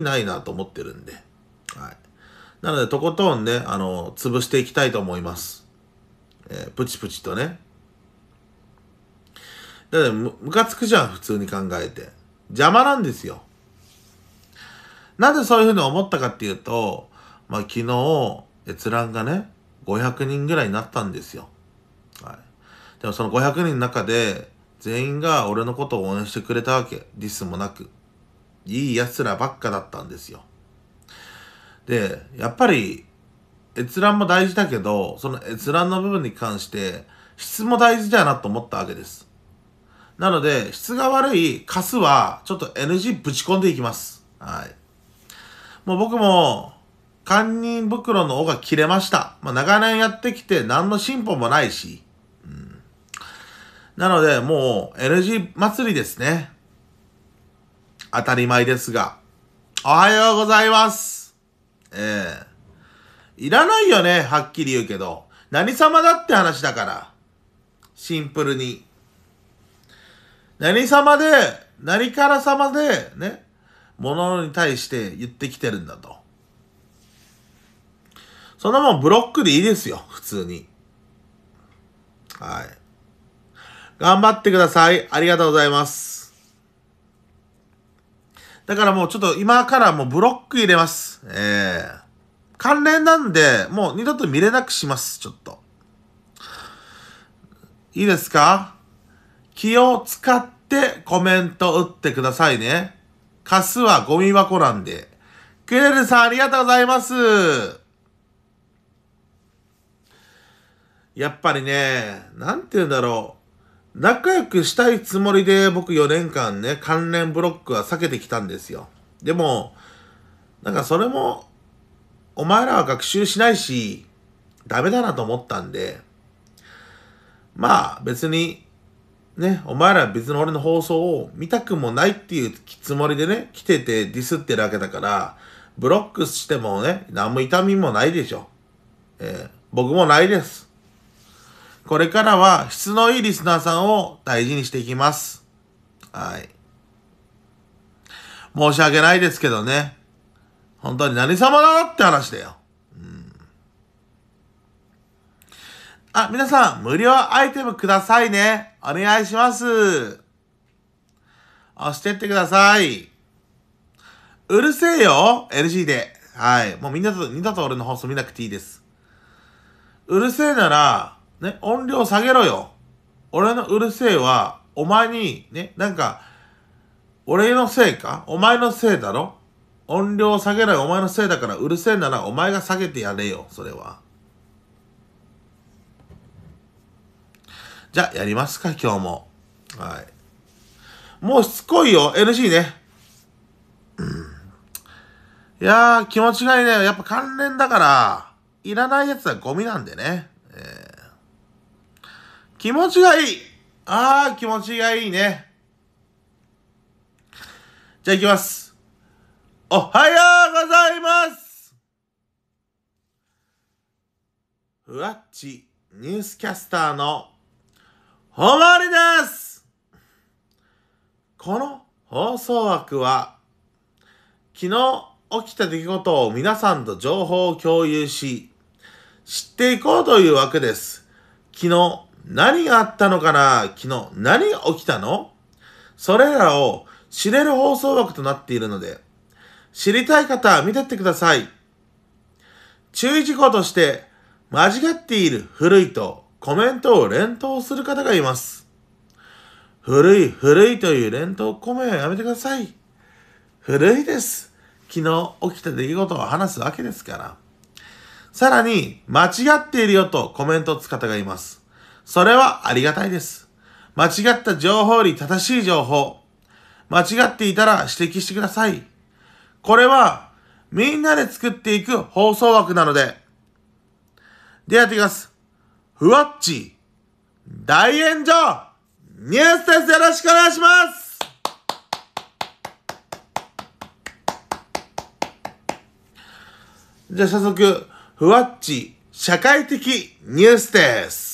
ないなと思ってるんで。はい。なので、とことんね、あの、潰していきたいと思います。えー、プチプチとね。だってむ、むかつくじゃん、普通に考えて。邪魔なんですよ。なぜそういうふうに思ったかっていうと、まあ、昨日、閲覧がね、500人ぐらいになったんですよ。はい。でもその500人の中で、全員が俺のことを応援してくれたわけ。ディスもなく。いい奴らばっかだったんですよ。で、やっぱり、閲覧も大事だけど、その閲覧の部分に関して、質も大事だなと思ったわけです。なので、質が悪いカスは、ちょっと NG ぶち込んでいきます。はい。もう僕も、堪忍袋の尾が切れました。まあ、長年やってきて何の進歩もないし。うん、なので、もう NG 祭りですね。当たり前ですが。おはようございます。ええー、いらないよね、はっきり言うけど。何様だって話だから。シンプルに。何様で、何から様で、ね、ものに対して言ってきてるんだと。そんなもんブロックでいいですよ、普通に。はい。頑張ってください。ありがとうございます。だからもうちょっと今からもうブロック入れます。えー、関連なんで、もう二度と見れなくします、ちょっと。いいですか気を使ってコメント打ってくださいね。カスはゴミ箱なんで。クエルさんありがとうございます。やっぱりね、なんて言うんだろう。仲良くしたいつもりで僕4年間ね、関連ブロックは避けてきたんですよ。でも、なんかそれも、お前らは学習しないし、ダメだなと思ったんで、まあ別に、ね、お前らは別の俺の放送を見たくもないっていうつもりでね、来ててディスってるわけだから、ブロックしてもね、何も痛みもないでしょ。えー、僕もないです。これからは質のいいリスナーさんを大事にしていきます。はい。申し訳ないですけどね。本当に何様だって話だよ。うん。あ、皆さん、無料アイテムくださいね。お願いします。押してってください。うるせえよ !NG で。はい。もうみんなと、二度と俺の放送見なくていいです。うるせえなら、ね、音量下げろよ。俺のうるせえは、お前に、ね、なんか、俺のせいかお前のせいだろ音量下げろよ。お前のせいだからうるせえならお前が下げてやれよ。それは。じゃあ、やりますか、今日も。はい。もうしつこいよ、n g ね。うん。いやー、気持ちがいいね。やっぱ関連だから、いらないやつはゴミなんでね。気持ちがいいああ、気持ちがいいね。じゃあ行きます。おはようございますふわっちニュースキャスターのほまりですこの放送枠は昨日起きた出来事を皆さんと情報を共有し知っていこうというわけです。昨日何があったのかな昨日何が起きたのそれらを知れる放送枠となっているので、知りたい方は見てってください。注意事項として、間違っている古いとコメントを連投する方がいます。古い古いという連投コメントはやめてください。古いです。昨日起きた出来事を話すわけですから。さらに、間違っているよとコメントを打つ方がいます。それはありがたいです。間違った情報より正しい情報。間違っていたら指摘してください。これは、みんなで作っていく放送枠なので。でやっていきます。ふわっち、大炎上、ニュースですよろしくお願いしますじゃあ早速、ふわっち社会的ニュースです。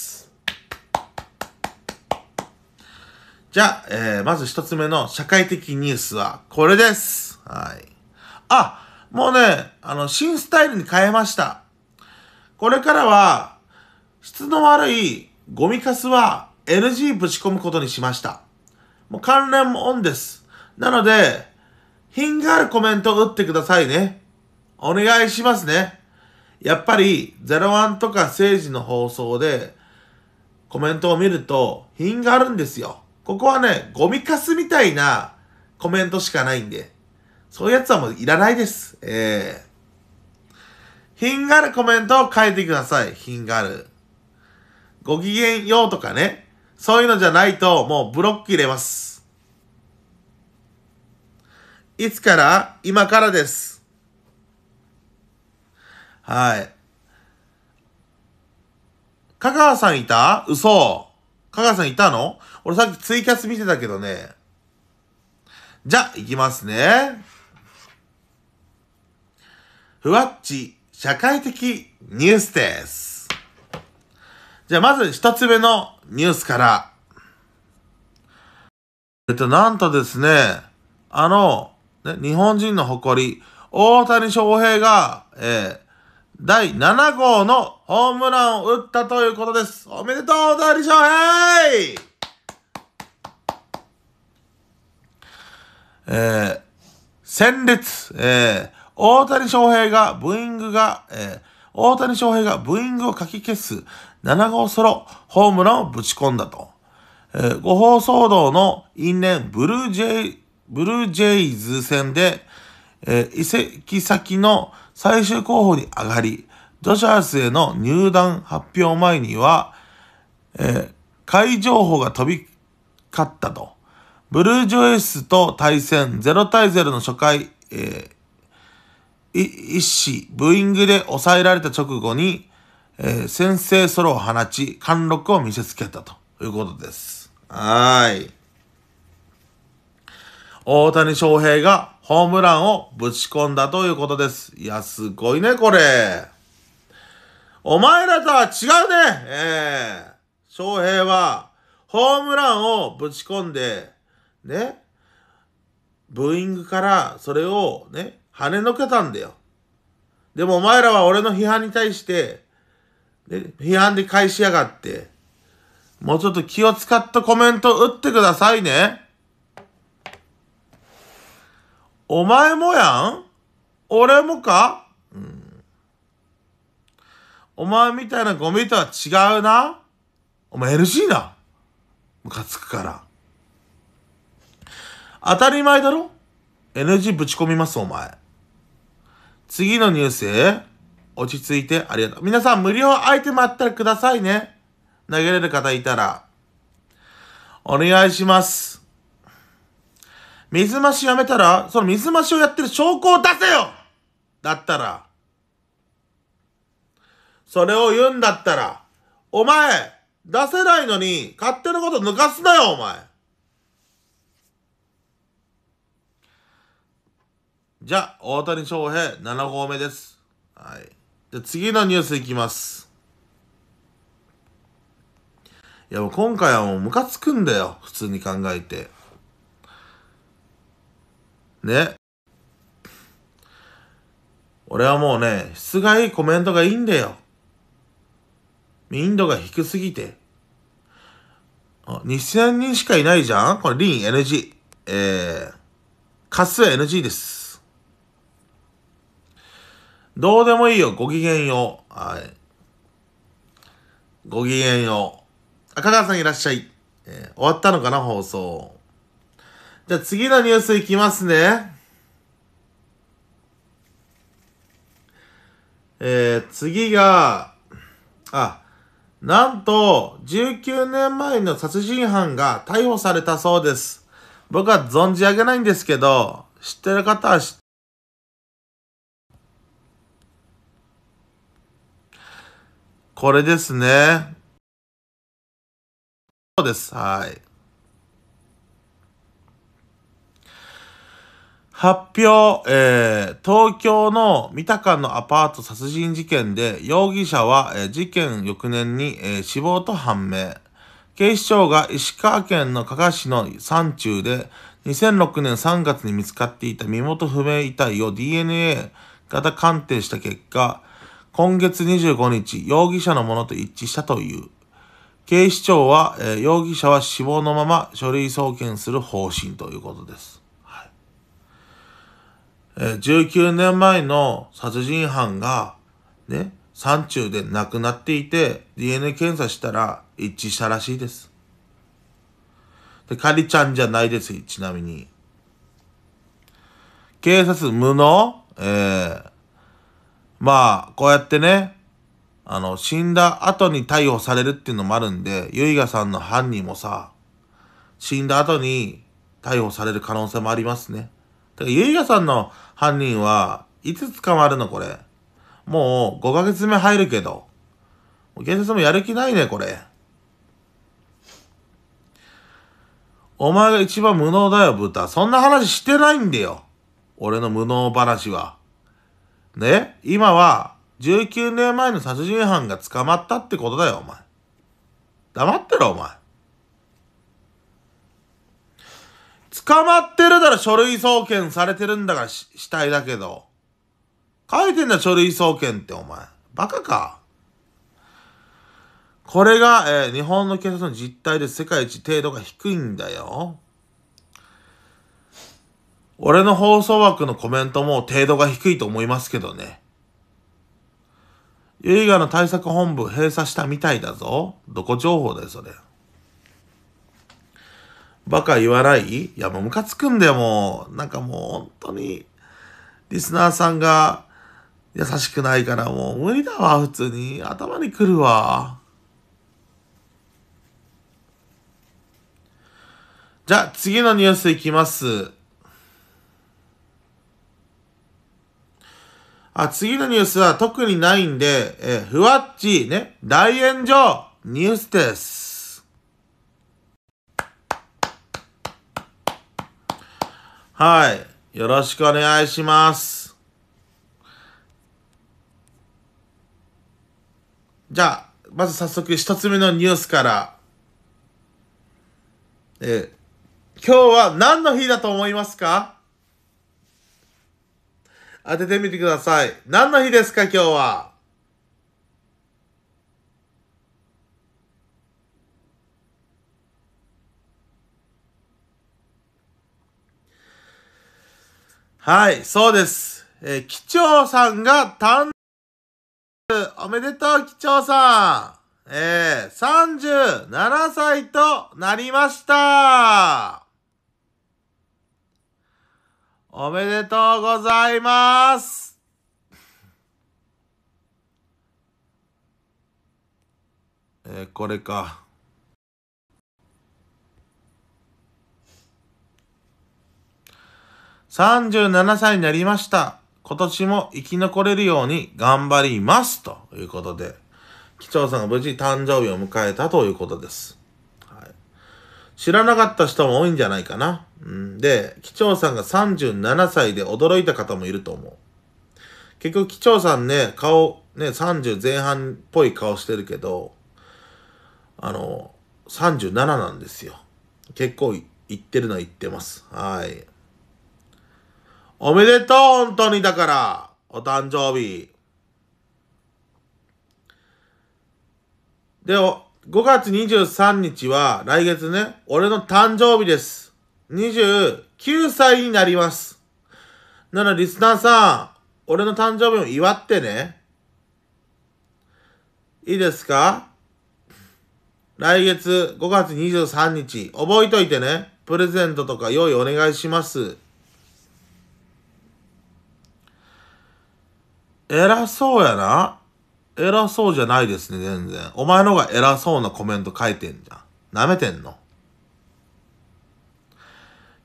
じゃあ、えー、まず一つ目の社会的ニュースはこれです。はい。あ、もうね、あの、新スタイルに変えました。これからは、質の悪いゴミカスは NG ぶち込むことにしました。もう関連もオンです。なので、品があるコメントを打ってくださいね。お願いしますね。やっぱり、01とか政治の放送で、コメントを見ると、品があるんですよ。ここはね、ゴミカスみたいなコメントしかないんで、そういうやつはもういらないです。えー、品があるコメントを書いてください。品がある。ご機嫌ようとかね。そういうのじゃないと、もうブロック入れます。いつから今からです。はい。香川さんいた嘘。香川さんいたの俺さっきツイキャス見てたけどね。じゃ、いきますね。ふわっち、社会的ニュースです。じゃあ、まず一つ目のニュースから。えっと、なんとですね、あの、ね、日本人の誇り、大谷翔平が、えー、第7号のホームランを打ったということです。おめでとう、大谷翔平えー、戦列、えー、大谷翔平がブーイングが、えー、大谷翔平がブーイングをかき消す7号ソロホームランをぶち込んだと。えー、誤報騒動の因縁ブルージェイ、ブルージェイズ戦で、えー、移籍先の最終候補に上がり、ドジャースへの入団発表前には、えー、会情報が飛び交ったと。ブルージョイスと対戦0対0の初回、えー、一死、ブーイングで抑えられた直後に、えー、先制ソロを放ち、貫禄を見せつけたということです。はい。大谷翔平がホームランをぶち込んだということです。いや、すごいね、これ。お前らとは違うねええー、翔平は、ホームランをぶち込んで、ね、ブーイングからそれをね、跳ねのけたんだよ。でもお前らは俺の批判に対して、ね、批判で返しやがって、もうちょっと気を使ったコメント打ってくださいね。お前もやん俺もか、うん、お前みたいなゴミとは違うなお前 LC なムカつくから。当たり前だろ ?NG ぶち込みます、お前。次のニュースへ、落ち着いてありがとう。皆さん、無料アイテムあったらくださいね。投げれる方いたら。お願いします。水増しやめたら、その水増しをやってる証拠を出せよだったら。それを言うんだったら、お前、出せないのに、勝手なこと抜かすなよ、お前。じゃあ、大谷翔平7号目です。はい。じゃ次のニュースいきます。いや、もう今回はもうムカつくんだよ。普通に考えて。ね。俺はもうね、質がいいコメントがいいんだよ。民度が低すぎて。2000人しかいないじゃんこれ、リン NG。えー、カス NG です。どうでもいいよ。ごきげんよう。はい。ごきげんよう。赤川さんいらっしゃい。えー、終わったのかな、放送。じゃあ次のニュースいきますね。えー、次が、あ、なんと、19年前の殺人犯が逮捕されたそうです。僕は存じ上げないんですけど、知ってる方は知っこれですね。そうです。はい。発表、えー、東京の三鷹のアパート殺人事件で容疑者は、えー、事件翌年に、えー、死亡と判明。警視庁が石川県の加賀市の山中で2006年3月に見つかっていた身元不明遺体を DNA 型鑑定した結果、今月25日、容疑者のものと一致したという。警視庁は、えー、容疑者は死亡のまま書類送検する方針ということです。はい、えー、19年前の殺人犯が、ね、山中で亡くなっていて、DNA 検査したら一致したらしいです。で、カリちゃんじゃないです、ちなみに。警察無能えー、まあ、こうやってね、あの、死んだ後に逮捕されるっていうのもあるんで、いがさんの犯人もさ、死んだ後に逮捕される可能性もありますね。だからさんの犯人は、いつ捕まるのこれ。もう5ヶ月目入るけど。警察もやる気ないね、これ。お前が一番無能だよ、ブタ。そんな話してないんだよ。俺の無能話は。ね今は、19年前の殺人犯が捕まったってことだよ、お前。黙ってろ、お前。捕まってるだら書類送検されてるんだから、死体だけど。書いてんだ、書類送検って、お前。バカか。これが、えー、日本の警察の実態で世界一程度が低いんだよ。俺の放送枠のコメントも程度が低いと思いますけどね。映画の対策本部閉鎖したみたいだぞ。どこ情報だよ、それ。バカ言わないいや、もうムカつくんだよ、もう。なんかもう、本当に、リスナーさんが優しくないから、もう無理だわ、普通に。頭にくるわ。じゃあ、次のニュースいきます。あ、次のニュースは特にないんで、えー、ふわっち、ね、大炎上、ニュースです。はい。よろしくお願いします。じゃあ、まず早速一つ目のニュースから。え今日は何の日だと思いますか当ててみてください。何の日ですか、今日は。はい、そうです。えー、機長さんが誕生、おめでとう、機長さん。えー、37歳となりました。おめでとうございますえー、これか。37歳になりました。今年も生き残れるように頑張ります。ということで、機長さんが無事誕生日を迎えたということです。知らなかった人も多いんじゃないかな。うん、で、機長さんが37歳で驚いた方もいると思う。結局、機長さんね、顔、ね、30前半っぽい顔してるけど、あの、37なんですよ。結構い言ってるのは言ってます。はい。おめでとう、本当にだから、お誕生日。で、5月23日は来月ね、俺の誕生日です。29歳になります。なのでリスナーさん、俺の誕生日を祝ってね。いいですか来月5月23日、覚えといてね。プレゼントとか用意お願いします。偉そうやな。偉そうじゃないですね、全然。お前のが偉そうなコメント書いてんじゃん。舐めてんの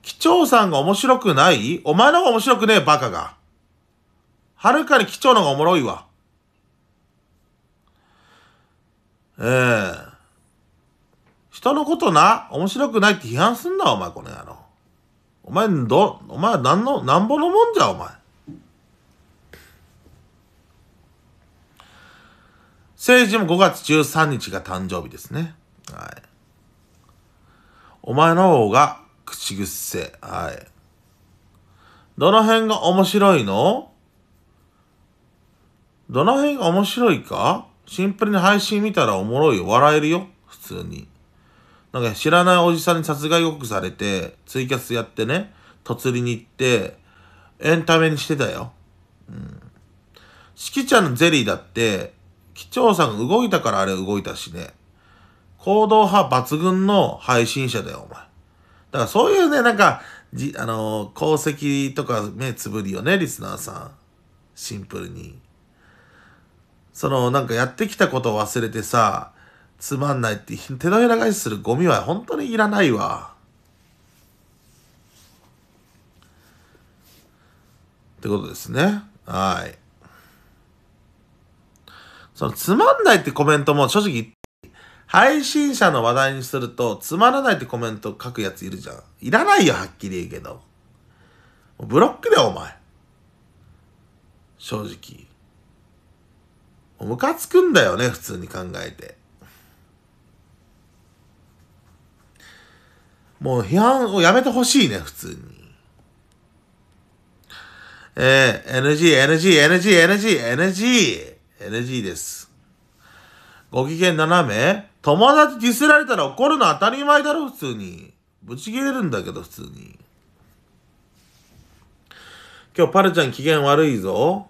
機長さんが面白くないお前のが面白くねえ、バカが。はるかに機長のがおもろいわ。ええー、人のことな、面白くないって批判すんな、お前、この野郎。お前、ど、お前、なんの、なんぼのもんじゃ、お前。政治も5月13日が誕生日ですね。はい。お前の方が口癖。はい。どの辺が面白いのどの辺が面白いかシンプルに配信見たらおもろいよ。笑えるよ。普通に。なんか知らないおじさんに殺害予告されて、ツイキャスやってね、とつりに行って、エンタメにしてたよ。うん。しきちゃんのゼリーだって、機長さん動いたからあれ動いたしね。行動派抜群の配信者だよ、お前。だからそういうね、なんか、じ、あのー、功績とか目つぶりよね、リスナーさん。シンプルに。その、なんかやってきたことを忘れてさ、つまんないって、手のひら返しするゴミは本当にいらないわ。ってことですね。はい。そのつまんないってコメントも正直、配信者の話題にすると、つまらないってコメント書くやついるじゃん。いらないよ、はっきり言うけど。ブロックだよ、お前。正直。ムカつくんだよね、普通に考えて。もう批判をやめてほしいね、普通に。えー、NG、NG、NG、NG、NG。NG です。ご機嫌斜め友達ディスられたら怒るの当たり前だろ、普通に。ぶち切れるんだけど、普通に。今日パルちゃん機嫌悪いぞ。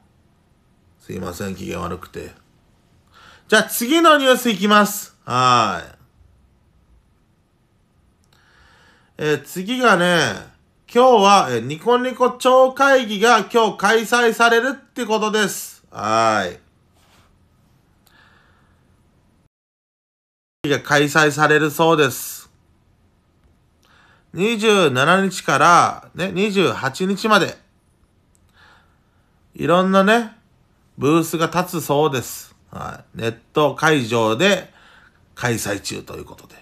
すいません、機嫌悪くて。じゃあ次のニュースいきます。はい。えー、次がね、今日は、えー、ニコニコ超会議が今日開催されるってことです。はい。が開催されるそうです。27日からね、28日まで、いろんなね、ブースが立つそうです。はい、ネット会場で開催中ということで。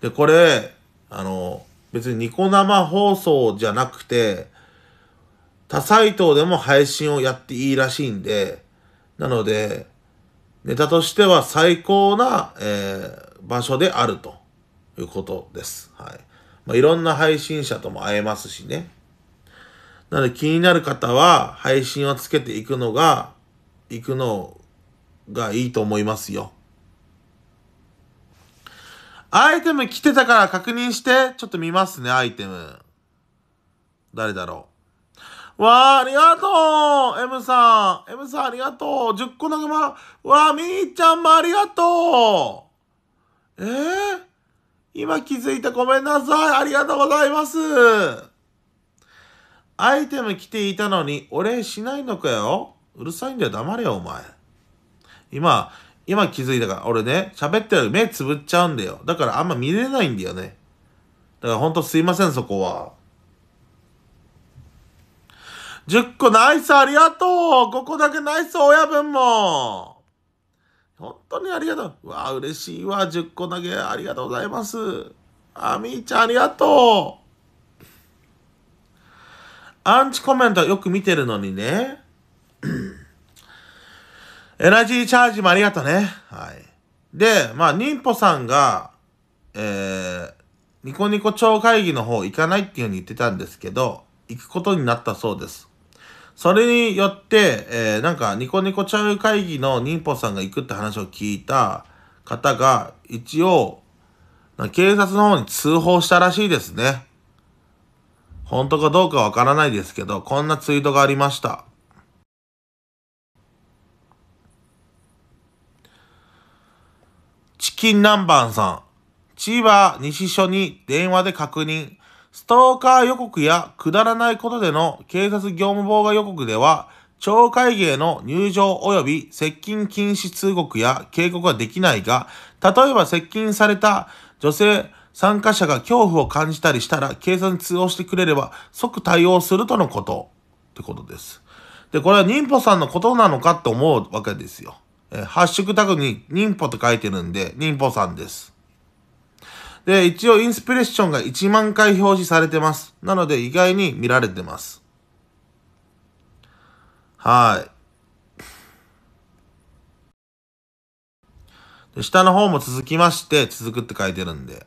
で、これ、あの、別にニコ生放送じゃなくて、他サイトでも配信をやっていいらしいんで、なので、ネタとしては最高な、えー、場所であるということです。はい。まあ、いろんな配信者とも会えますしね。なので気になる方は配信をつけていくのが、行くのがいいと思いますよ。アイテム来てたから確認して、ちょっと見ますね、アイテム。誰だろう。わあ、ありがとう !M さん !M さんありがとう !10 個の熊わあ、みーちゃんもありがとうえー、今気づいてごめんなさい。ありがとうございます。アイテム着ていたのにお礼しないのかよ。うるさいんだよ。黙れよ、お前。今、今気づいたから、俺ね、喋ってる目つぶっちゃうんだよ。だからあんま見れないんだよね。だからほんとすいません、そこは。10個ナイスありがとうここだけナイス親分も本当にありがとう。うわ、嬉しいわ。10個投げありがとうございます。あみーちゃん、ありがとう。アンチコメントよく見てるのにね。エナジーチャージもありがとうね。はい。で、まあ、妊婦さんが、えー、ニコニコ超会議の方行かないっていうふうに言ってたんですけど、行くことになったそうです。それによって、えー、なんかニコニコチャウ会議の忍法さんが行くって話を聞いた方が、一応、警察の方に通報したらしいですね。本当かどうかわからないですけど、こんなツイートがありました。チキン南蛮さん。千葉西署に電話で確認。ストーカー予告やくだらないことでの警察業務妨害予告では、懲戒への入場及び接近禁止通告や警告はできないが、例えば接近された女性参加者が恐怖を感じたりしたら警察に通報してくれれば即対応するとのこと。ってことです。で、これは妊婦さんのことなのかって思うわけですよ。えハッシュタグに妊婦と書いてるんで、妊婦さんです。で、一応インスピレッションが1万回表示されてます。なので意外に見られてます。はい。で下の方も続きまして、続くって書いてるんで。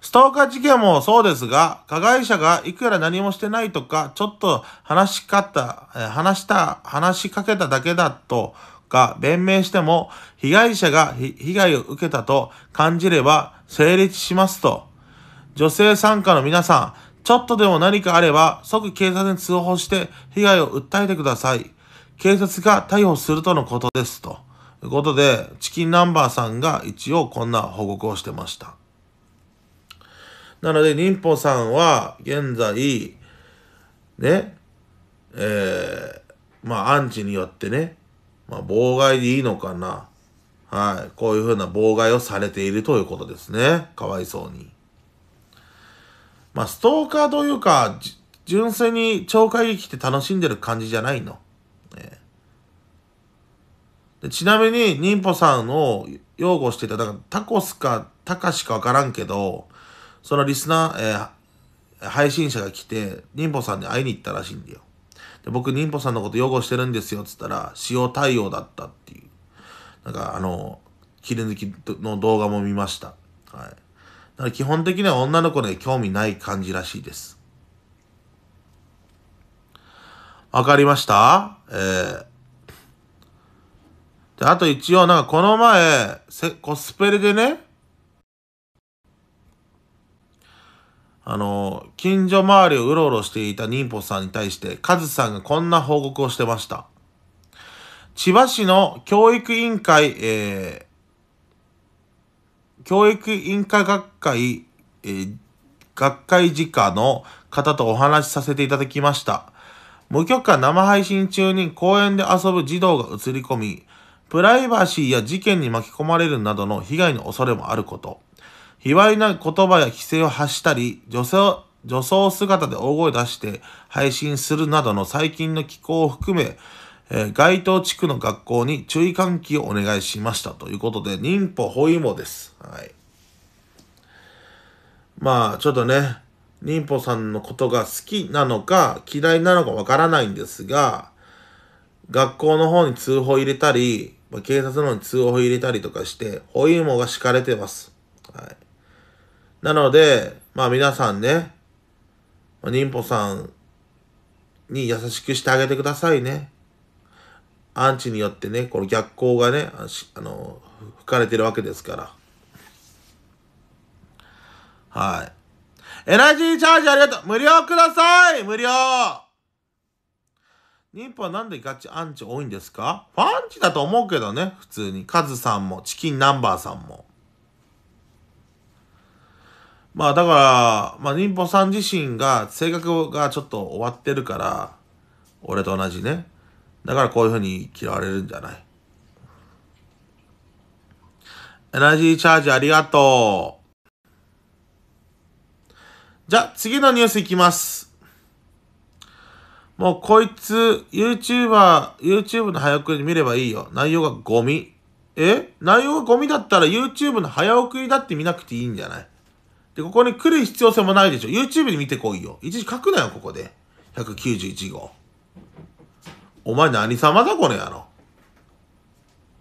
ストーカー事件もそうですが、加害者がいくら何もしてないとか、ちょっと話し方、話した、話しかけただけだとか、弁明しても、被害者が被害を受けたと感じれば、成立しますと。女性参加の皆さん、ちょっとでも何かあれば即警察に通報して被害を訴えてください。警察が逮捕するとのことですと。ということで、チキンナンバーさんが一応こんな報告をしてました。なので、忍法さんは現在、ね、えー、まあ、アンチによってね、まあ、妨害でいいのかな。はい。こういうふうな妨害をされているということですね。かわいそうに。まあ、ストーカーというか、純粋に超会議って楽しんでる感じじゃないの。ね、でちなみに、妊婦さんを擁護していた、だからタコスかタカしかわからんけど、そのリスナー、えー、配信者が来て、妊婦さんに会いに行ったらしいんだよ。で僕、妊婦さんのこと擁護してるんですよ、つったら、使用対応だったっていう。なんかあの、切り抜きの動画も見ました。はい。だから基本的には女の子に興味ない感じらしいです。わかりましたえー、で、あと一応、なんかこの前、せコスプレでね、あの、近所周りをうろうろしていた妊婦さんに対して、カズさんがこんな報告をしてました。千葉市の教育委員会、えー、教育委員会学会、えー、学会次課の方とお話しさせていただきました。無許可生配信中に公園で遊ぶ児童が映り込み、プライバシーや事件に巻き込まれるなどの被害の恐れもあること、卑猥な言葉や規制を発したり、女性、女装姿で大声出して配信するなどの最近の気候を含め、えー、該当地区の学校に注意喚起をお願いしましたということで、妊婦保育網です。はい。まあ、ちょっとね、妊婦さんのことが好きなのか嫌いなのかわからないんですが、学校の方に通報入れたり、警察の方に通報入れたりとかして、保育網が敷かれてます。はい。なので、まあ皆さんね、妊婦さんに優しくしてあげてくださいね。アンチによってね、この逆光がね、あの、吹かれてるわけですから。はい。エナジーチャージありがとう無料ください無料妊婦はなんでガチアンチ多いんですかファンチだと思うけどね、普通に。カズさんも、チキンナンバーさんも。まあだから、まあ妊婦さん自身が性格がちょっと終わってるから、俺と同じね。だからこういうふうに嫌われるんじゃないエナジーチャージありがとう。じゃあ、次のニュースいきます。もうこいつ、YouTuber、YouTube の早送り見ればいいよ。内容がゴミ。え内容がゴミだったら YouTube の早送りだって見なくていいんじゃないで、ここに来る必要性もないでしょ。YouTube で見てこいよ。一時書くなよ、ここで。191号。お前何様だこの野郎。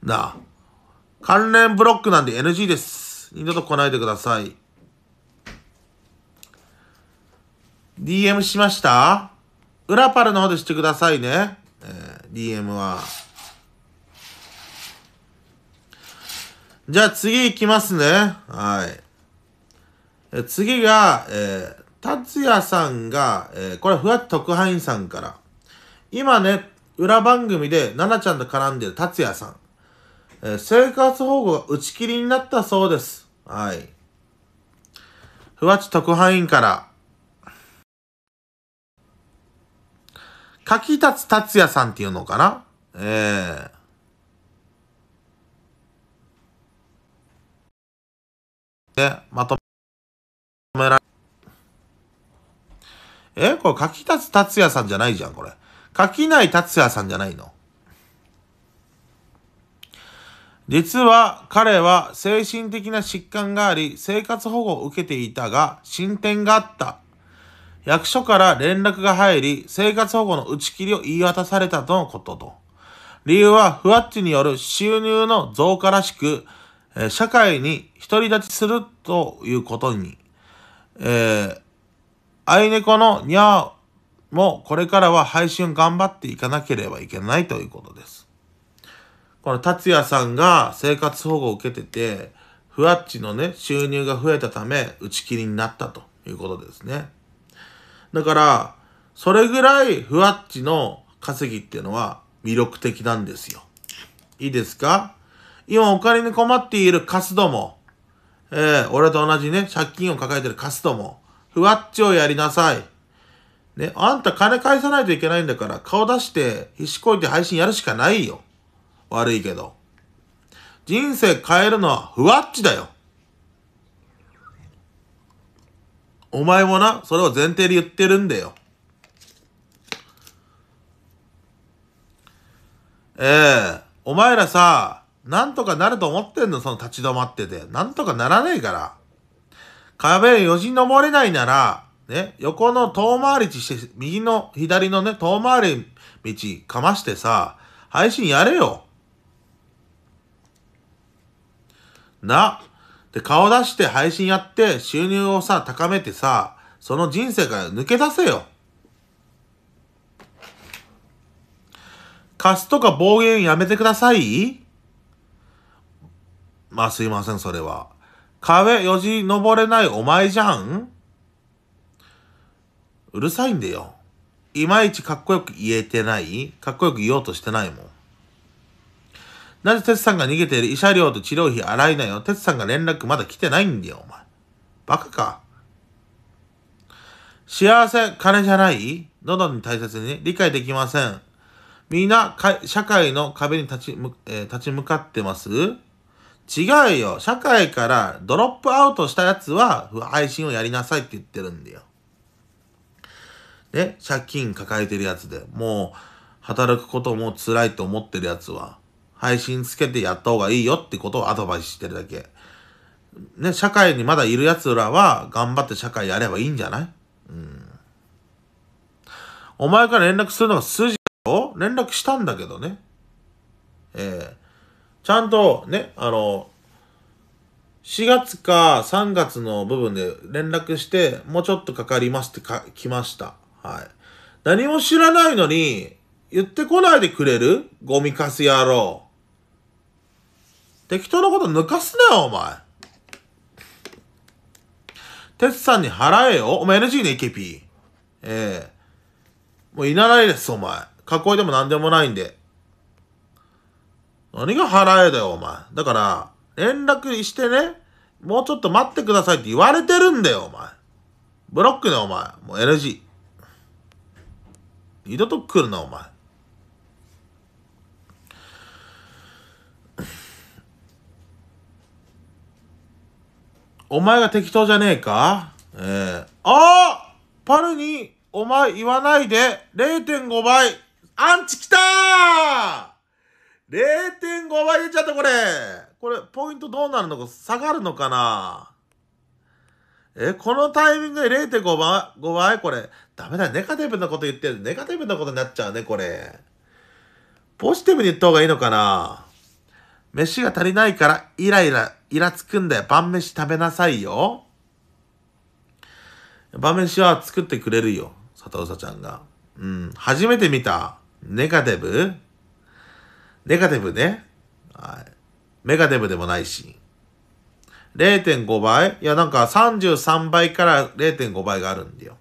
なあ。関連ブロックなんで NG です。二度と来ないでください。DM しました裏パルの方でしてくださいね。えー、DM は。じゃあ次行きますね。はい。え次が、えー、達也さんが、えー、これ、ふわっ特派員さんから。今ね、裏番組で奈々ちゃんと絡んでる達也さん、えー、生活保護が打ち切りになったそうです。はい。ふわち特派員から、柿立達也さんっていうのかなええーまとめられえこれ柿立達也さんじゃないじゃんこれ垣内達也さんじゃないの実は彼は精神的な疾患があり生活保護を受けていたが進展があった役所から連絡が入り生活保護の打ち切りを言い渡されたとのことと理由は不発地による収入の増加らしく社会に独り立ちするということに、えー、アイネコのニャーもうこれからは配信頑張っていかなければいけないということです。この達也さんが生活保護を受けてて、ふわっちのね、収入が増えたため、打ち切りになったということですね。だから、それぐらいふわっちの稼ぎっていうのは魅力的なんですよ。いいですか今お金に困っているカスども、えー、俺と同じね、借金を抱えてるカスども、ふわっちをやりなさい。ね、あんた金返さないといけないんだから、顔出して必死こいて配信やるしかないよ。悪いけど。人生変えるのはふわっちだよ。お前もな、それを前提で言ってるんだよ。ええー、お前らさ、なんとかなると思ってんの、その立ち止まってて。なんとかならねえから。壁よじ登れないなら、ね、横の遠回りして、右の、左のね、遠回り道かましてさ、配信やれよ。な。で、顔出して配信やって、収入をさ、高めてさ、その人生から抜け出せよ。貸すとか暴言やめてくださいまあすいません、それは。壁よじ登れないお前じゃんうるさいんだよ。いまいちかっこよく言えてないかっこよく言おうとしてないもん。なぜ哲さんが逃げている慰謝料と治療費洗いなよ。哲さんが連絡まだ来てないんだよ、お前。バカか。幸せ、金じゃない喉に大切に理解できません。みんな、社会の壁に立ち,、えー、立ち向かってます違うよ。社会からドロップアウトしたやつは、配信をやりなさいって言ってるんだよ。ね、借金抱えてるやつで、もう働くことも辛いと思ってるやつは、配信つけてやった方がいいよってことをアドバイスしてるだけ。ね、社会にまだいる奴らは頑張って社会やればいいんじゃないうん。お前から連絡するのが筋を連絡したんだけどね。えー、ちゃんとね、あの、4月か3月の部分で連絡して、もうちょっとかかりますってか来ました。はい。何も知らないのに、言ってこないでくれるゴミかす野郎。適当なこと抜かすなよ、お前。てつさんに払えよ。お前 NG ね、ケピー。ええー、もういらないです、お前。囲いでも何でもないんで。何が払えだよ、お前。だから、連絡してね、もうちょっと待ってくださいって言われてるんだよ、お前。ブロックね、お前。もう NG。二度と来るな、お前。お前が適当じゃねえかええー、あパルに、お前言わないで、0.5倍アンチきたー !0.5 倍出ちゃったこれこれ、ポイントどうなるのか下がるのかなえ、このタイミングで0.5倍 ?5 倍これ、ダメだ、ネガティブなこと言ってる。ネガティブなことになっちゃうね、これ。ポジティブに言った方がいいのかな飯が足りないからイライラ、イラつくんだよ。晩飯食べなさいよ。晩飯は作ってくれるよ。佐藤さちゃんが。うん。初めて見た。ネガティブネガティブね。はい。メガティブでもないし。0.5倍いや、なんか33倍から0.5倍があるんだよ。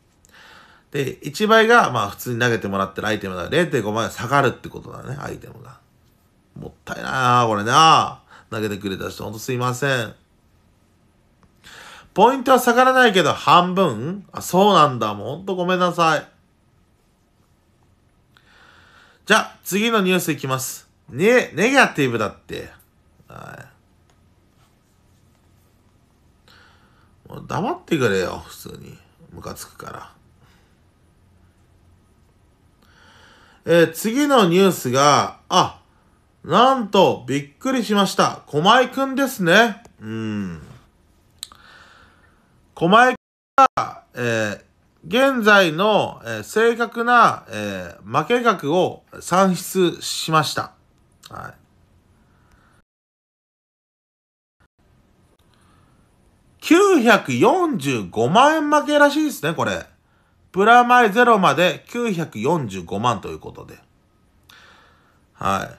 で、1倍が、まあ普通に投げてもらってるアイテムが0.5倍下がるってことだね、アイテムが。もったいなあこれな投げてくれた人、ほんとすいません。ポイントは下がらないけど、半分あ、そうなんだ。もうほんとごめんなさい。じゃあ、次のニュースいきます。ね、ネガティブだって。はい。もう黙ってくれよ、普通に。ムカつくから。えー、次のニュースが、あ、なんと、びっくりしました。駒井くんですね。うん。駒井くんが、えー、現在の、えー、正確な、え負け額を算出しました。はい。945万円負けらしいですね、これ。プラマイゼロまで945万ということで。は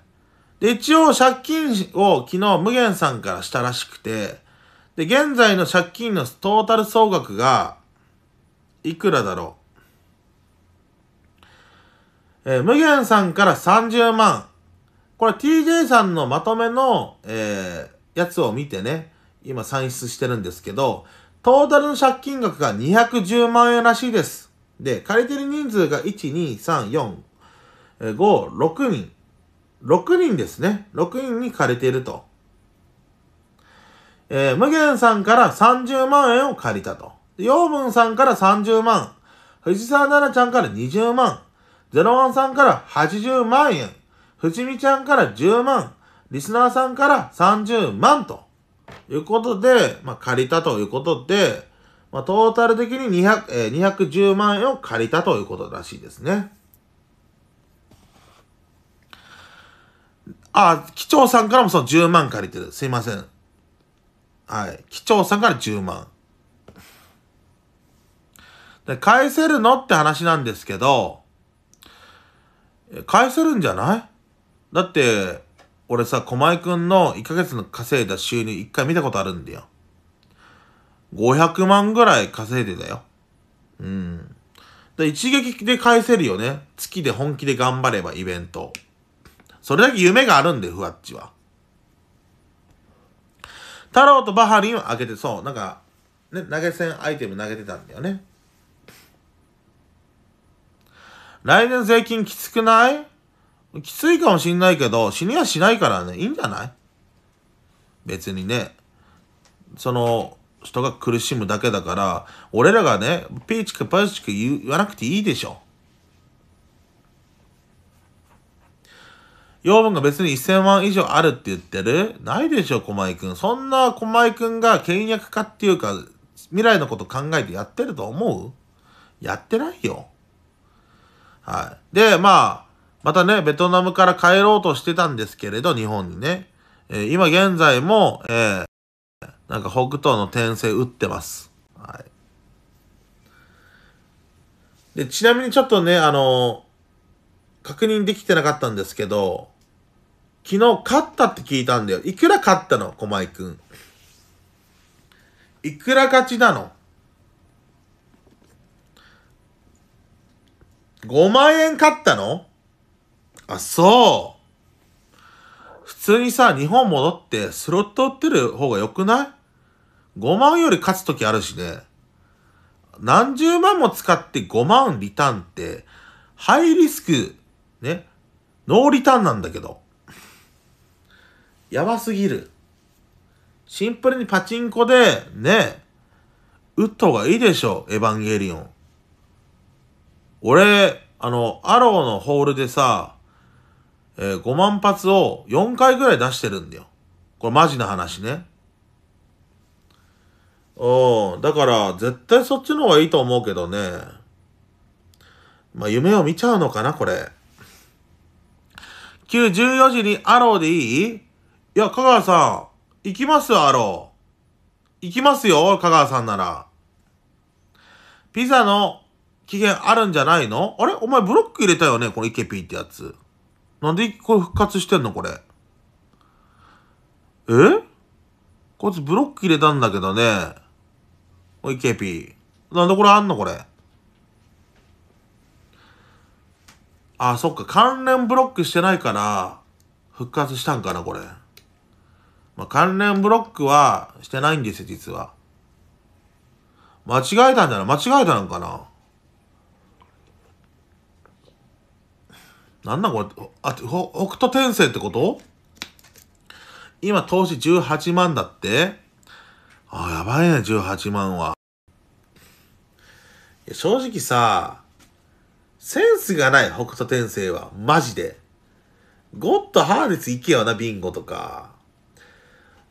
い。で、一応借金を昨日無限さんからしたらしくて、で、現在の借金のトータル総額が、いくらだろう。えー、無限さんから30万。これ TJ さんのまとめの、えー、やつを見てね、今算出してるんですけど、トータルの借金額が210万円らしいです。で、借りてる人数が1、2、3、4、5、6人。6人ですね。6人に借りていると。えー、無限さんから30万円を借りたと。養分さんから30万。藤沢奈々ちゃんから20万。ゼロワンさんから80万円。藤見ちゃんから10万。リスナーさんから30万と。いうことで、まあ、借りたということで、まあ、トータル的に200、えー、210万円を借りたということらしいですね。あ、機長さんからもその10万借りてる。すいません。はい。機長さんから10万。で、返せるのって話なんですけど、返せるんじゃないだって、俺さ、駒井くんの1ヶ月の稼いだ収入1回見たことあるんだよ。500万ぐらい稼いでたよ。うん。で一撃で返せるよね。月で本気で頑張ればイベント。それだけ夢があるんで、ふわっちは。太郎とバハリンを開けて、そう、なんか、ね、投げ銭アイテム投げてたんだよね。来年税金きつくないきついかもしんないけど、死にはしないからね、いいんじゃない別にね。その、人が苦しむだけだから、俺らがね、ピーチかパーチか言わなくていいでしょ。養分が別に1000万以上あるって言ってるないでしょ、駒井くん。そんな駒井くんが倹約家っていうか、未来のこと考えてやってると思うやってないよ。はい。で、まあ、またね、ベトナムから帰ろうとしてたんですけれど、日本にね。えー、今現在も、えーなんか北東の転生打ってます。はい。で、ちなみにちょっとね、あの、確認できてなかったんですけど、昨日勝ったって聞いたんだよ。いくら勝ったの駒井くん。いくら勝ちなの ?5 万円勝ったのあ、そう。普通にさ、日本戻ってスロット売ってる方が良くない5万より勝つ時あるしね。何十万も使って5万リターンって、ハイリスク、ね、ノーリターンなんだけど。やばすぎる。シンプルにパチンコで、ね、打った方がいいでしょ、エヴァンゲリオン。俺、あの、アローのホールでさ、えー、5万発を4回ぐらい出してるんだよ。これマジな話ね。うん。だから、絶対そっちの方がいいと思うけどね。まあ、夢を見ちゃうのかな、これ。9、14時にアローでいいいや、香川さん、行きますよ、アロー。行きますよ、香川さんなら。ピザの期限あるんじゃないのあれお前ブロック入れたよねこのイケピーってやつ。なんでこれ復活してんのこれ。えこいつブロック入れたんだけどね。おい、KP。なんでこれあんのこれ。あ、そっか。関連ブロックしてないから、復活したんかな、これ。まあ、関連ブロックはしてないんですよ、実は。間違えたんじゃない間違えたのかななんだこれ、あ、ほ北斗転生ってこと今投資18万だってあ、やばいね、18万は。いや正直さ、センスがない北斗天聖は、マジで。ゴッドハーレス行けよな、ビンゴとか。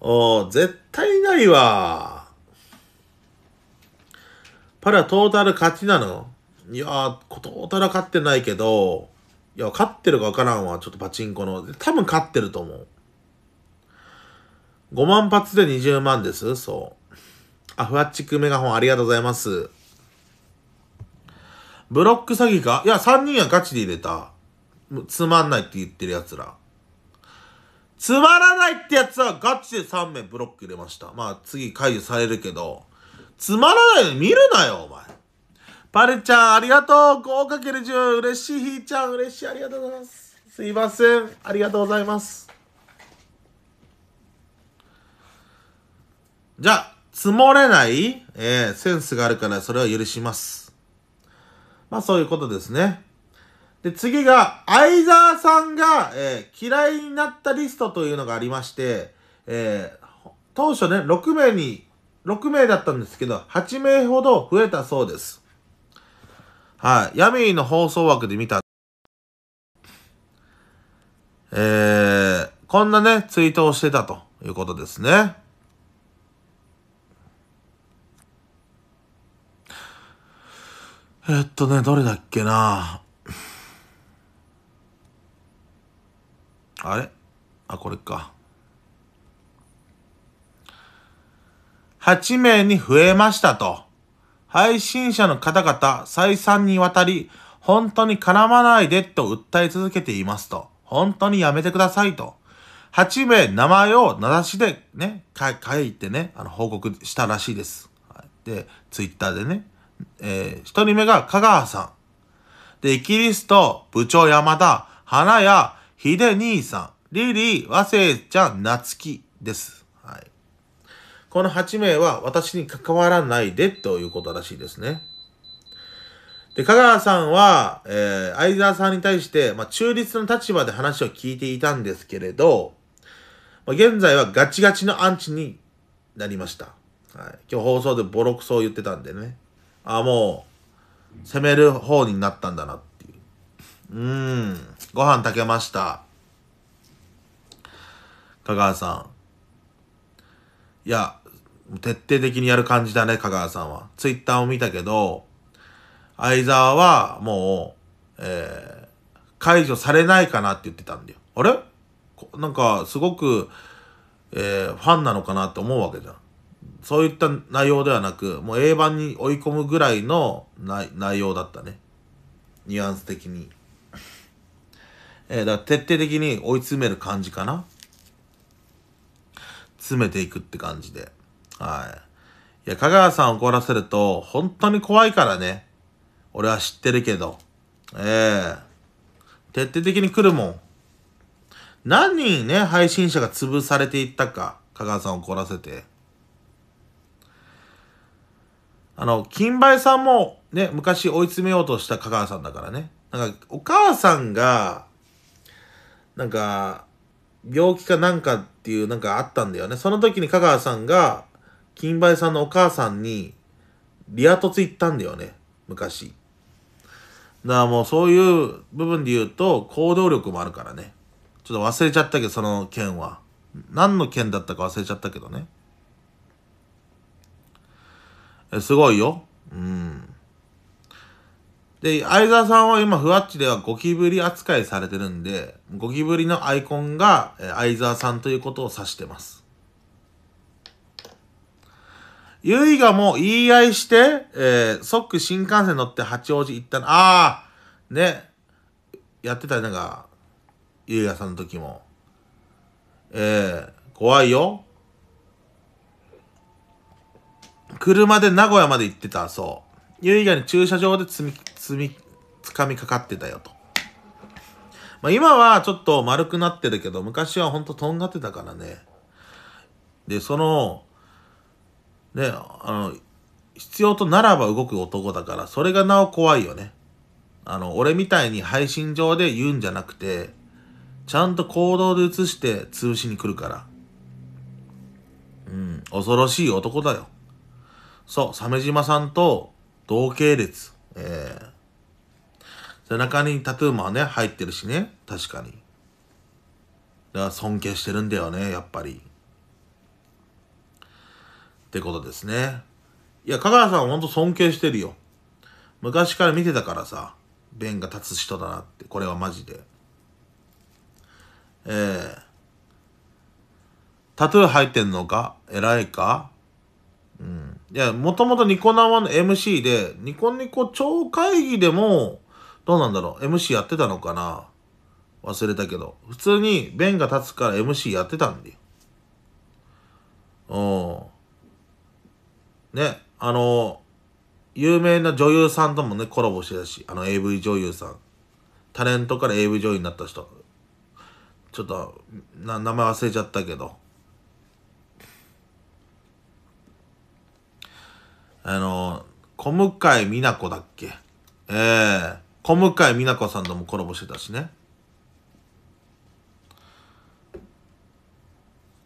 お絶対ないわ。パラトータル勝ちなのいやー、トータル勝ってないけど、いや、勝ってるか分からんわ、ちょっとパチンコの。多分勝ってると思う。5万発で20万です。そう。アフアチックメガホンありがとうございます。ブロック詐欺かいや、3人はガチで入れた。つまんないって言ってる奴ら。つまらないってやつはガチで3名ブロック入れました。まあ次解除されるけど、つまらないの見るなよ、お前。パルちゃん、ありがとう !5×10、嬉しい、ひーちゃん、嬉しい、ありがとうございます。すいません、ありがとうございます。じゃあ、積もれない、えー、センスがあるからそれは許します。まあそういうことですね。で、次が、相沢さんが、えー、嫌いになったリストというのがありまして、えー、当初ね、6名に、6名だったんですけど、8名ほど増えたそうです。はい。ヤミーの放送枠で見た。えー、こんなね、ツイートをしてたということですね。えっとね、どれだっけなあれあ、これか。8名に増えましたと。配信者の方々、再三にわたり、本当に絡まないでと訴え続けていますと。本当にやめてくださいと。8名名前を名指しでね、書いてね、あの報告したらしいです。で、ツイッターでね。えー、1人目が香川さん。で、イキリスト、部長山田、花屋、秀兄さん、リリー、和製ちゃん、夏希です。はい。この8名は私に関わらないでということらしいですね。で、香川さんは、えー、相沢さんに対して、まあ、中立の立場で話を聞いていたんですけれど、まあ、現在はガチガチのアンチになりました。はい。今日放送でボロクソを言ってたんでね。あもう、攻める方になったんだなっていう。うん。ご飯炊けました。香川さん。いや、徹底的にやる感じだね、香川さんは。ツイッターを見たけど、相沢はもう、えー、解除されないかなって言ってたんだよ。あれなんか、すごく、えー、ファンなのかなって思うわけじゃん。そういった内容ではなく、もう A 版に追い込むぐらいの内容だったね。ニュアンス的に。えー、だから徹底的に追い詰める感じかな。詰めていくって感じで。はい。いや、香川さん怒らせると、本当に怖いからね。俺は知ってるけど。ええー、徹底的に来るもん。何人ね、配信者が潰されていったか。香川さん怒らせて。あの、金梅さんもね、昔追い詰めようとした香川さんだからね。なんか、お母さんが、なんか、病気かなんかっていうなんかあったんだよね。その時に香川さんが、金梅さんのお母さんに、リア凸行ったんだよね。昔。だからもうそういう部分で言うと、行動力もあるからね。ちょっと忘れちゃったけど、その件は。何の件だったか忘れちゃったけどね。すごいよ。うん。で、相沢さんは今、ふわっちではゴキブリ扱いされてるんで、ゴキブリのアイコンが相沢さんということを指してます。ゆいがもう言い合いして、えー、即新幹線乗って八王子行ったの。ああ、ね、やってたなんか、ゆいがさんの時も。ええー、怖いよ。車で名古屋まで行ってたそう。優雅に駐車場で積み、積み、つかみかかってたよと。まあ、今はちょっと丸くなってるけど、昔はほんととんがってたからね。で、その、ね、あの、必要とならば動く男だから、それがなお怖いよね。あの、俺みたいに配信上で言うんじゃなくて、ちゃんと行動で移して潰しに来るから。うん、恐ろしい男だよ。そう、鮫島さんと同系列。ええー、背中にタトゥーもね、入ってるしね。確かに。だから尊敬してるんだよね、やっぱり。ってことですね。いや、香川さんはほんと尊敬してるよ。昔から見てたからさ、弁が立つ人だなって、これはマジで。ええー、タトゥー入ってんのか偉いかうん。いや、もともとニコ生の MC で、ニコニコ超会議でも、どうなんだろう、MC やってたのかな忘れたけど。普通に弁が立つから MC やってたんで。うん。ね、あの、有名な女優さんともね、コラボしてたし、あの AV 女優さん。タレントから AV 女優になった人。ちょっと、な、名前忘れちゃったけど。あの、小向井美奈子だっけええー、小向井美奈子さんともコラボしてたしね。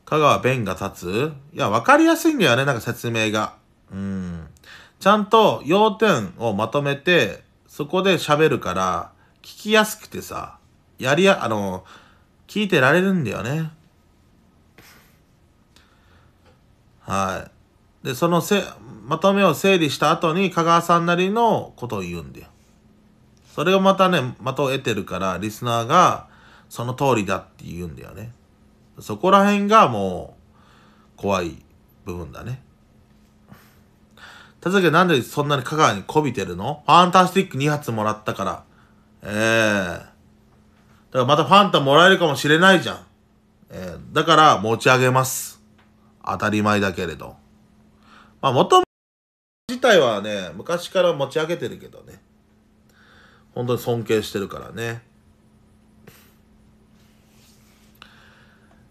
香川弁が立ついや、わかりやすいんだよね、なんか説明が。うん。ちゃんと要点をまとめて、そこで喋るから、聞きやすくてさ、やりや、あの、聞いてられるんだよね。はい。で、そのせまとめを整理した後に香川さんなりのことを言うんだよ。それをまたね、的を得てるから、リスナーがその通りだって言うんだよね。そこら辺がもう怖い部分だね。たつきなんでそんなに香川にこびてるのファンタスティック2発もらったから。ええー、だからまたファンタもらえるかもしれないじゃん。えー、だから持ち上げます。当たり前だけれど。まあ、もともと自体はね、昔から持ち上げてるけどね。本当に尊敬してるからね。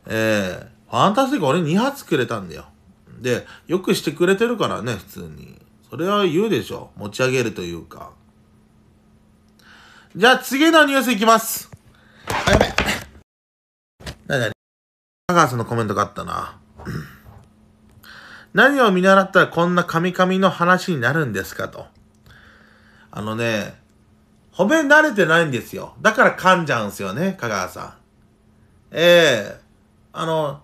えー、ファンタスティック俺2発くれたんだよ。で、よくしてくれてるからね、普通に。それは言うでしょ。持ち上げるというか。じゃあ次のニュースいきます。あ、やべ。なになに高橋のコメントがあったな。何を見習ったらこんなカミカミの話になるんですかと。あのね、褒め慣れてないんですよ。だから噛んじゃうんすよね、香川さん。ええー、あの、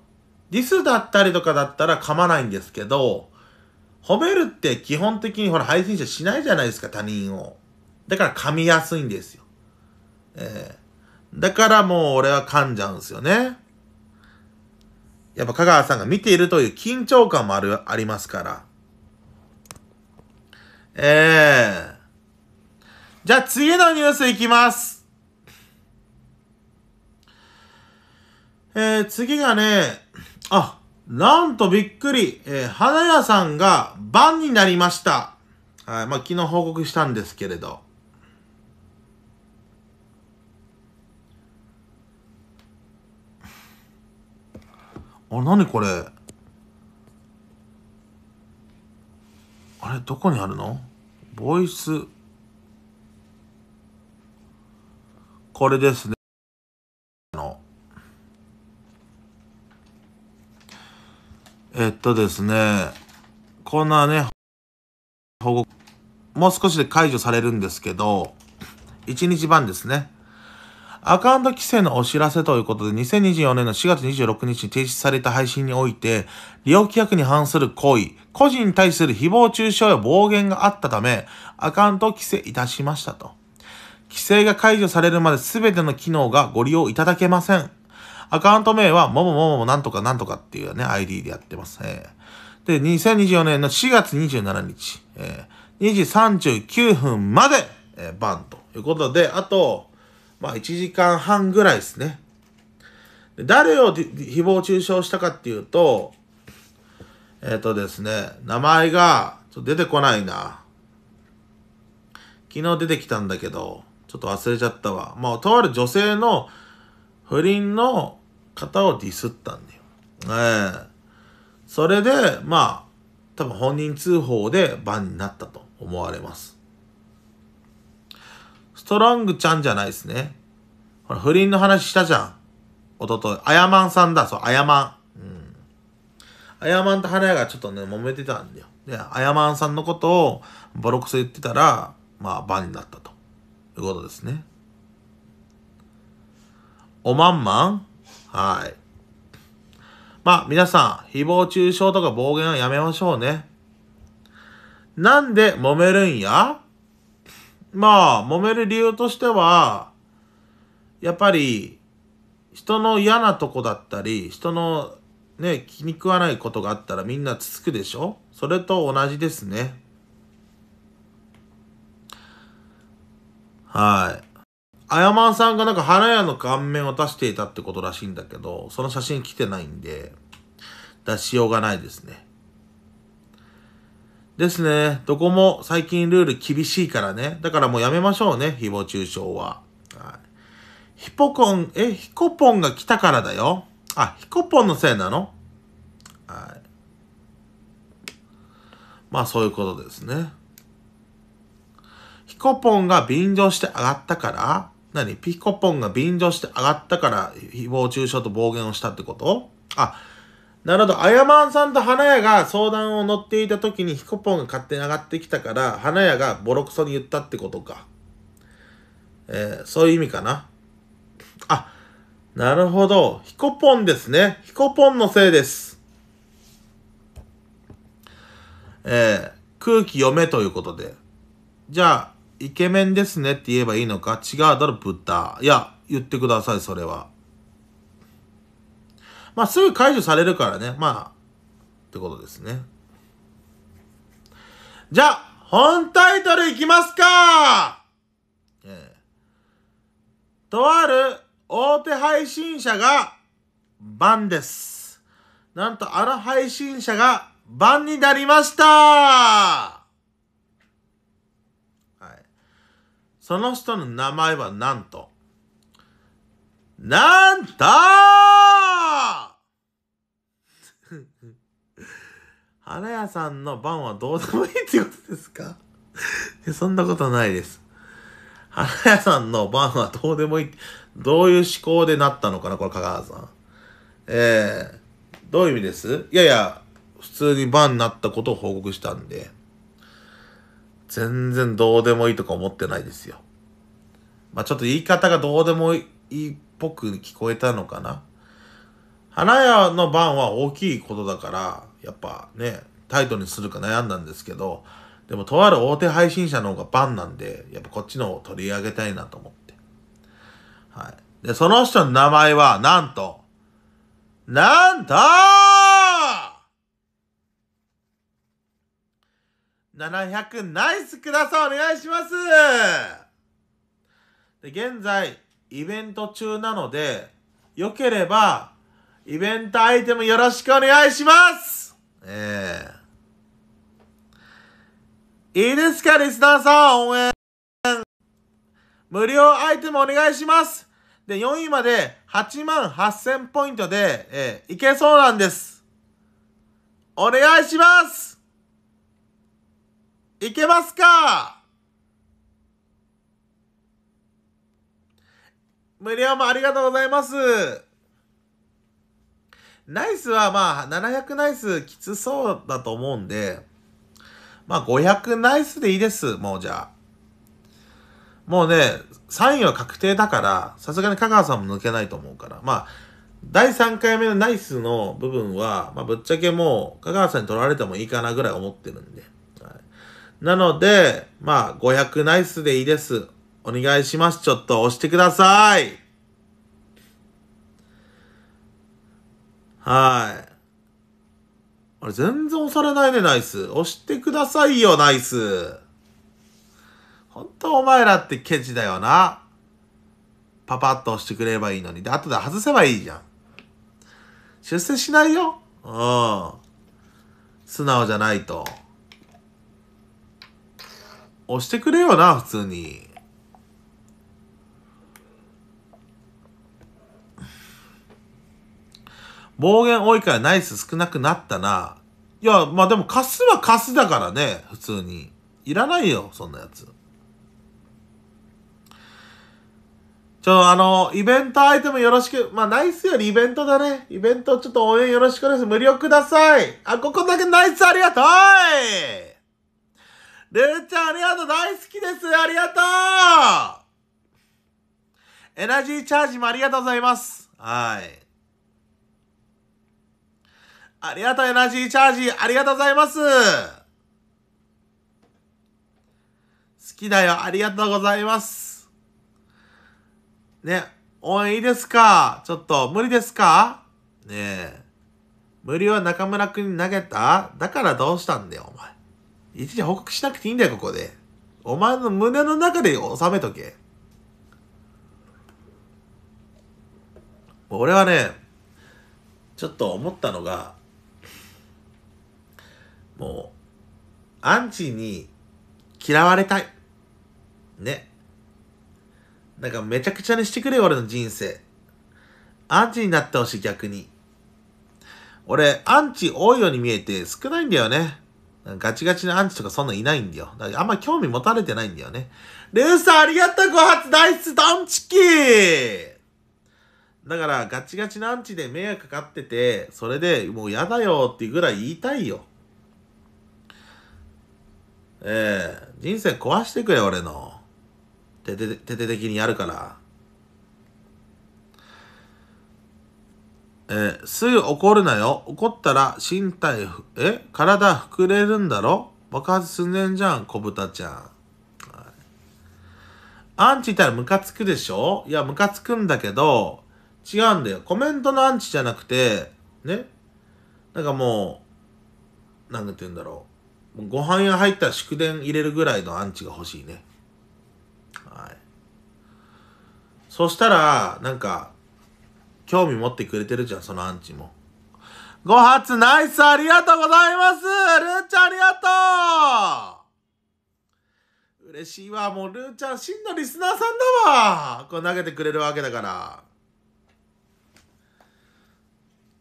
ディスだったりとかだったら噛まないんですけど、褒めるって基本的にほら配信者しないじゃないですか、他人を。だから噛みやすいんですよ。ええー、だからもう俺は噛んじゃうんすよね。やっぱ香川さんが見ているという緊張感もある、ありますから。ええー、じゃあ次のニュースいきます。えー、次がね、あ、なんとびっくり、えー、花屋さんが番になりました。はい、まあ昨日報告したんですけれど。あ、なにこれあれ、どこにあるのボイス。これですね。えっとですね、こんなね、保護、もう少しで解除されるんですけど、1日版ですね。アカウント規制のお知らせということで、2024年の4月26日に停止された配信において、利用規約に反する行為、個人に対する誹謗中傷や暴言があったため、アカウントを規制いたしましたと。規制が解除されるまで全ての機能がご利用いただけません。アカウント名は、もももももなんとかなんとかっていうね、ID でやってます、ね。で、2024年の4月27日、2時39分まで、バンということで、あと、まあ1時間半ぐらいですね。誰を誹謗中傷したかっていうと、えっ、ー、とですね、名前がちょ出てこないな。昨日出てきたんだけど、ちょっと忘れちゃったわ。まあ、とある女性の不倫の方をディスったんだよ。ええー、それで、まあ、多分本人通報でバンになったと思われます。ストロングちゃんじゃないですね。不倫の話したじゃん。おととい。あやまんさんだ、そう、あやまん。うん。あやまんと花屋がちょっとね、揉めてたんだよ。で、あやまんさんのことをボロクソ言ってたら、まあ、バンになったと。いうことですね。おまんまんはい。まあ、皆さん、誹謗中傷とか暴言はやめましょうね。なんで揉めるんやまあ、揉める理由としては、やっぱり、人の嫌なとこだったり、人のね、気に食わないことがあったらみんなつつくでしょそれと同じですね。はい。あやまんさんがなんか花屋の顔面を出していたってことらしいんだけど、その写真来てないんで、出しようがないですね。ですね。どこも最近ルール厳しいからね。だからもうやめましょうね、誹謗中傷は。はい、ヒポコン、え、ヒコポンが来たからだよ。あ、ヒコポンのせいなのはい。まあそういうことですね。ヒコポンが便乗して上がったから何ピコポンが便乗して上がったから誹謗中傷と暴言をしたってことあ、なるほど。あやまんさんと花屋が相談を乗っていた時にヒコポンが勝手に上がってきたから、花屋がボロクソに言ったってことか。えー、そういう意味かな。あ、なるほど。ヒコポンですね。ヒコポンのせいです。えー、空気読めということで。じゃあ、イケメンですねって言えばいいのか違うだろ、ブッダ。いや、言ってください、それは。まあ、すぐ解除されるからね、まあ、ってことですね。じゃあ、本タイトルいきますか、ええ、とある大手配信者がバンです。なんとあの配信者がバンになりましたはい。その人の名前はなんと、なんと 花屋さんの番はどうでもいいってことですか そんなことないです。花屋さんの番はどうでもいい。どういう思考でなったのかなこれ、香川さん。ええー、どういう意味ですいやいや、普通に番になったことを報告したんで、全然どうでもいいとか思ってないですよ。まあちょっと言い方がどうでもいい。いっぽく聞こえたのかな花屋の番は大きいことだから、やっぱね、タイトルにするか悩んだんですけど、でもとある大手配信者の方が番なんで、やっぱこっちのを取り上げたいなと思って。はい。で、その人の名前は、なんと、なんと700ナイスくださいお願いしますで、現在、イベント中なので、よければ、イベントアイテムよろしくお願いしますええー、いいですか、リスナーさん、応援。無料アイテムお願いしますで、4位まで8万8000ポイントで、えー、いけそうなんです。お願いしますいけますか無料もありがとうございます。ナイスはまあ、700ナイスきつそうだと思うんで、まあ500ナイスでいいです、もうじゃあ。もうね、3位は確定だから、さすがに香川さんも抜けないと思うから、まあ、第3回目のナイスの部分は、まあぶっちゃけもう、香川さんに取られてもいいかなぐらい思ってるんで。はい、なので、まあ500ナイスでいいです。お願いします。ちょっと押してください。はい。あれ、全然押されないね、ナイス。押してくださいよ、ナイス。ほんとお前らってケチだよな。パパッと押してくれればいいのに。で、後で外せばいいじゃん。出世しないよ。うん。素直じゃないと。押してくれよな、普通に。暴言多いからナイス少なくなったな。いや、まあでもカスはカスだからね、普通に。いらないよ、そんなやつ。ちょ、あの、イベントアイテムよろしく。まあ、ナイスよりイベントだね。イベントちょっと応援よろしくです。無料ください。あ、ここだけナイスありがとうルーちゃんありがとう大好きですありがとうエナジーチャージもありがとうございます。はい。ありがとう、エナジーチャージ。ありがとうございます。好きだよ。ありがとうございます。ね、応援いいですかちょっと、無理ですかねえ。無理は中村くんに投げただからどうしたんだよ、お前。一時報告しなくていいんだよ、ここで。お前の胸の中で収めとけ。俺はね、ちょっと思ったのが、もう、アンチに嫌われたい。ね。なんかめちゃくちゃにしてくれよ、俺の人生。アンチになってほしい、逆に。俺、アンチ多いように見えて少ないんだよね。ガチガチのアンチとかそんないないんだよ。だからあんま興味持たれてないんだよね。ルーさんありがとうご発大出ドンチキだからガチガチのアンチで迷惑かかってて、それでもうやだよっていうぐらい言いたいよ。ええー、人生壊してくれ、俺の。徹底的にやるから。えー、すぐ怒るなよ。怒ったら身体、え体膨れるんだろ爆発ねんじゃん、小豚ちゃん。はい、アンチいたらムカつくでしょいや、ムカつくんだけど、違うんだよ。コメントのアンチじゃなくて、ねなんかもう、なんて言うんだろう。ご飯屋入ったら祝電入れるぐらいのアンチが欲しいね。はい。そしたら、なんか、興味持ってくれてるじゃん、そのアンチも。ご発ナイスありがとうございますルーちゃんありがとう嬉しいわ。もうルーちゃん、真のリスナーさんだわ。こう投げてくれるわけだから。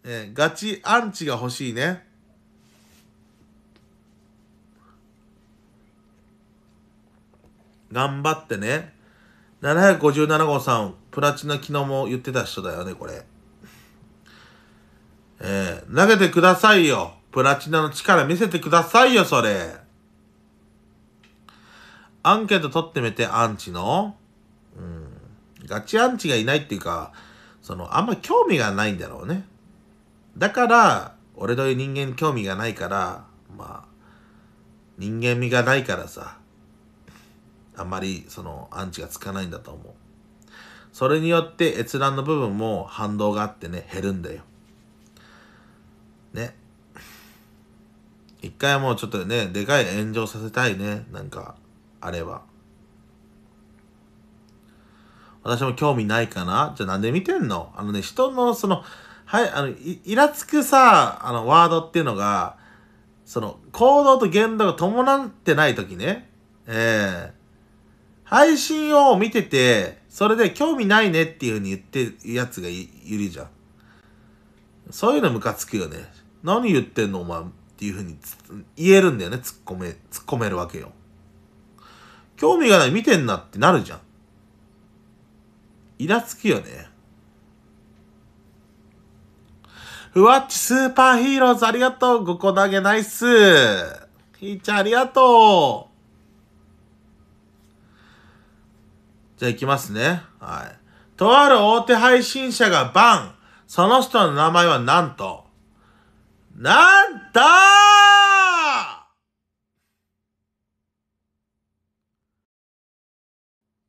え、ね、ガチアンチが欲しいね。頑張ってね。757号さん、プラチナ昨日も言ってた人だよね、これ。えー、投げてくださいよ。プラチナの力見せてくださいよ、それ。アンケート取ってみて、アンチの。うん。ガチアンチがいないっていうか、その、あんま興味がないんだろうね。だから、俺という人間興味がないから、まあ、人間味がないからさ、あんまりそのアンチがつかないんだと思う。それによって閲覧の部分も反動があってね、減るんだよ。ね。一回もうちょっとね、でかい炎上させたいね。なんか、あれば。私も興味ないかなじゃあなんで見てんのあのね、人のその、はい、あの、イラつくさ、あの、ワードっていうのが、その、行動と言動が伴ってない時ね、ええ配信を見てて、それで興味ないねっていう風に言ってるやつがいるじゃん。そういうのムカつくよね。何言ってんのお前っていう風に言えるんだよね。突っ込め、突っ込めるわけよ。興味がない、見てんなってなるじゃん。イラつくよね。ふわっちスーパーヒーローズありがとう。ごこ投げナイス。ひーちゃんありがとう。じゃあ行きますね。はい。とある大手配信者がバン。その人の名前はなんと、なんと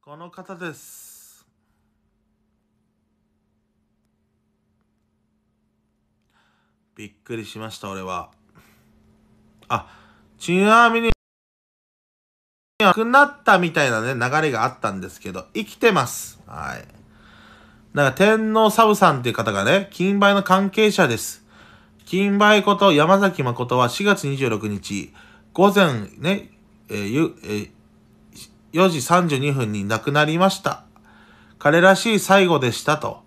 この方です。びっくりしました、俺は。あ、ちなみに、なくなったみたいなね、流れがあったんですけど、生きてます。はい。だから天皇サブさんっていう方がね、金梅の関係者です。金梅こと山崎誠は4月26日、午前ね、えー、えー、4時32分に亡くなりました。彼らしい最後でしたと。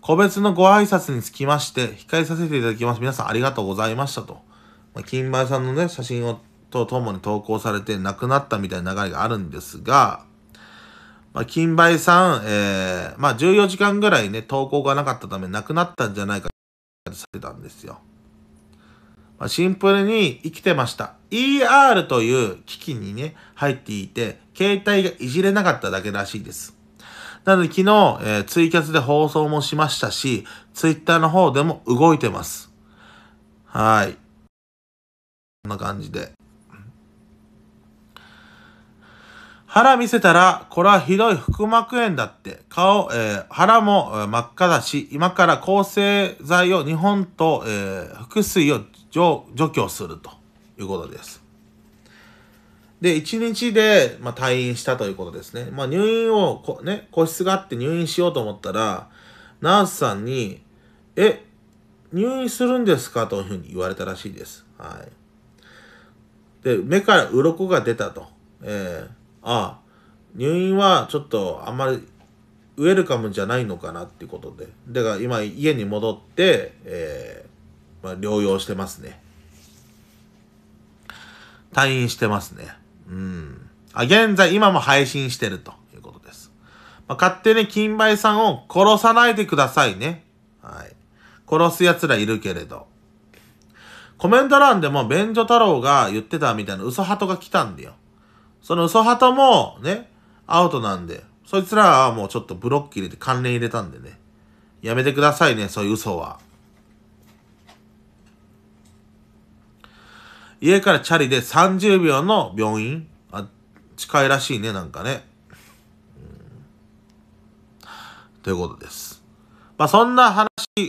個別のご挨拶につきまして、控えさせていただきます。皆さんありがとうございましたと。金梅さんのね、写真をとともに投稿されて亡くなったみたいな流れがあるんですが、まあ、金梅さん、えー、まあ、14時間ぐらいね、投稿がなかったため亡くなったんじゃないかとされたんですよ。まあ、シンプルに生きてました。ER という機器にね、入っていて、携帯がいじれなかっただけらしいです。なので昨日、えー、ツイキャスで放送もしましたし、ツイッターの方でも動いてます。はい。こんな感じで。腹見せたら、これはひどい腹膜炎だって。顔、えー、腹も真っ赤だし、今から抗生剤を2本と、えー、腹水を除去するということです。で、1日で、まあ、退院したということですね。まあ、入院をこ、ね、個室があって入院しようと思ったら、ナースさんに、え、入院するんですかというふうに言われたらしいです。はい。で、目から鱗が出たと。えーああ入院はちょっとあんまりウェルカムじゃないのかなっていうことで。だから今家に戻って、えー、まあ、療養してますね。退院してますね。うん。あ、現在今も配信してるということです。まあ、勝手に金梅さんを殺さないでくださいね。はい。殺す奴らいるけれど。コメント欄でも便所太郎が言ってたみたいな嘘鳩が来たんだよ。その嘘ともね、アウトなんで、そいつらはもうちょっとブロック入れて関連入れたんでね。やめてくださいね、そういう嘘は。家からチャリで30秒の病院あ、近いらしいね、なんかね。ということです。まあそんな話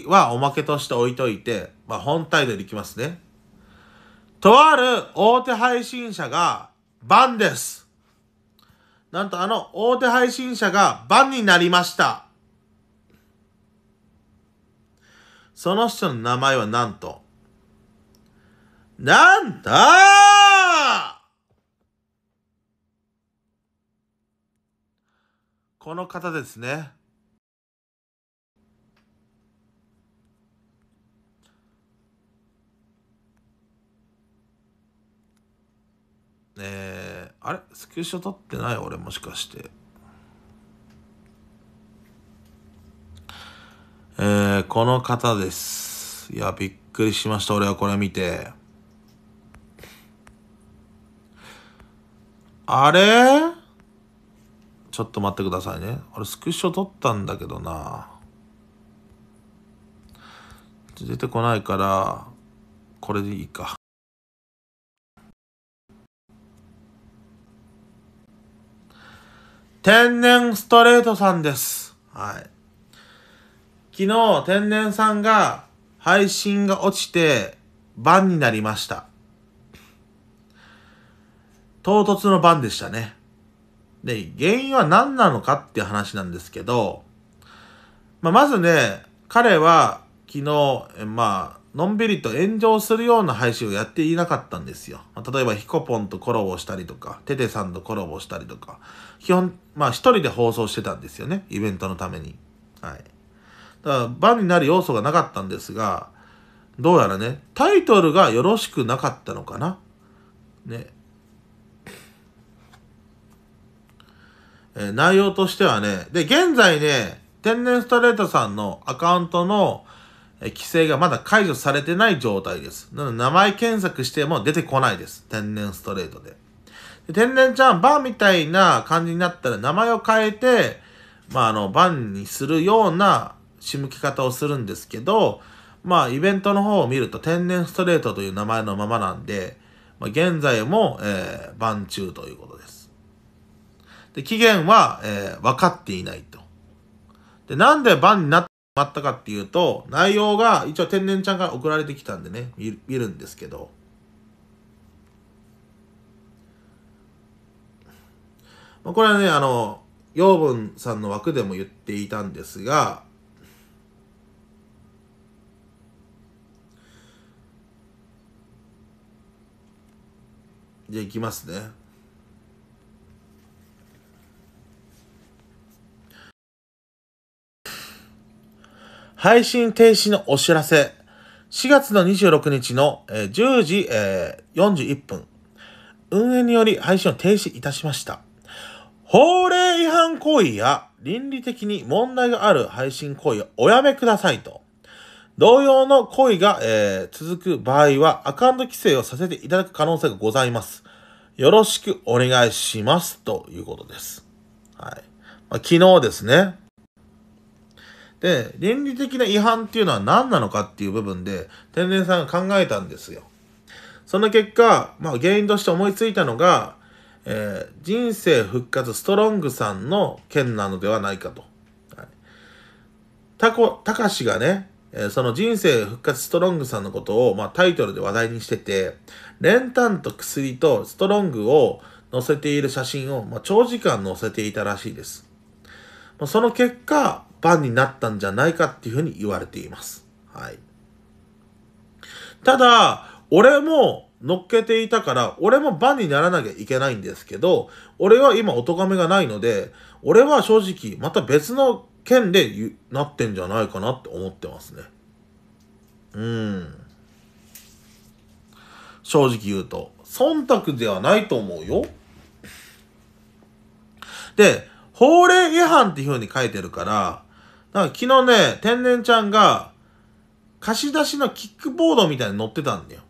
はおまけとして置いといて、まあ本体でいきますね。とある大手配信者が番です。なんとあの大手配信者が番になりました。その人の名前はなんと、なんだこの方ですね。えー、あれスクショ撮ってない俺もしかして。えー、この方です。いや、びっくりしました。俺はこれ見て。あれちょっと待ってくださいね。俺スクショ撮ったんだけどな。出てこないから、これでいいか。天然ストレートさんです。はい。昨日、天然さんが配信が落ちて、番になりました。唐突の番でしたね。で、原因は何なのかっていう話なんですけど、まあ、まずね、彼は昨日、まあ、のんびりと炎上するような配信をやっていなかったんですよ。まあ、例えば、ヒコポンとコラボしたりとか、テテさんとコラボしたりとか、基本、まあ一人で放送してたんですよね、イベントのために。はい。だから、番になる要素がなかったんですが、どうやらね、タイトルがよろしくなかったのかな。ね。えー、内容としてはね、で、現在ね、天然ストレートさんのアカウントの規制がまだ解除されてない状態です。なので名前検索しても出てこないです。天然ストレートで。で天然ちゃん、バーみたいな感じになったら名前を変えて、まあ、あの、バンにするような仕向き方をするんですけど、まあ、イベントの方を見ると天然ストレートという名前のままなんで、まあ、現在も、えー、バン中ということです。で、期限は、えー、分かっていないと。で、なんでバンになったまったかっていうと、内容が一応天然ちゃんから送られてきたんでね、見るんですけど。まあ、これはね、あの、養分さんの枠でも言っていたんですが、じゃあいきますね。配信停止のお知らせ。4月の26日の10時41分。運営により配信を停止いたしました。法令違反行為や倫理的に問題がある配信行為をおやめくださいと。同様の行為が、え続く場合はアカウント規制をさせていただく可能性がございます。よろしくお願いしますということです。はい。ま昨日ですね、で、倫理的な違反っていうのは何なのかっていう部分で、天然さんが考えたんですよ。その結果、まあ、原因として思いついたのが、えー、人生復活ストロングさんの件なのではないかと。はい、たこ、たかしがね、えー、その人生復活ストロングさんのことを、まあ、タイトルで話題にしてて、練炭と薬とストロングを載せている写真を、まあ、長時間載せていたらしいです。まその結果、バンになったんじゃないかっていうふうに言われています。はい。ただ、俺も乗っけていたから、俺もバンにならなきゃいけないんですけど、俺は今お咎めがないので、俺は正直また別の件でなってんじゃないかなって思ってますね。うん。正直言うと、忖度ではないと思うよ。で、法令違反っていうふうに書いてるから、だから昨日ね、天然ちゃんが、貸し出しのキックボードみたいに乗ってたんだよ。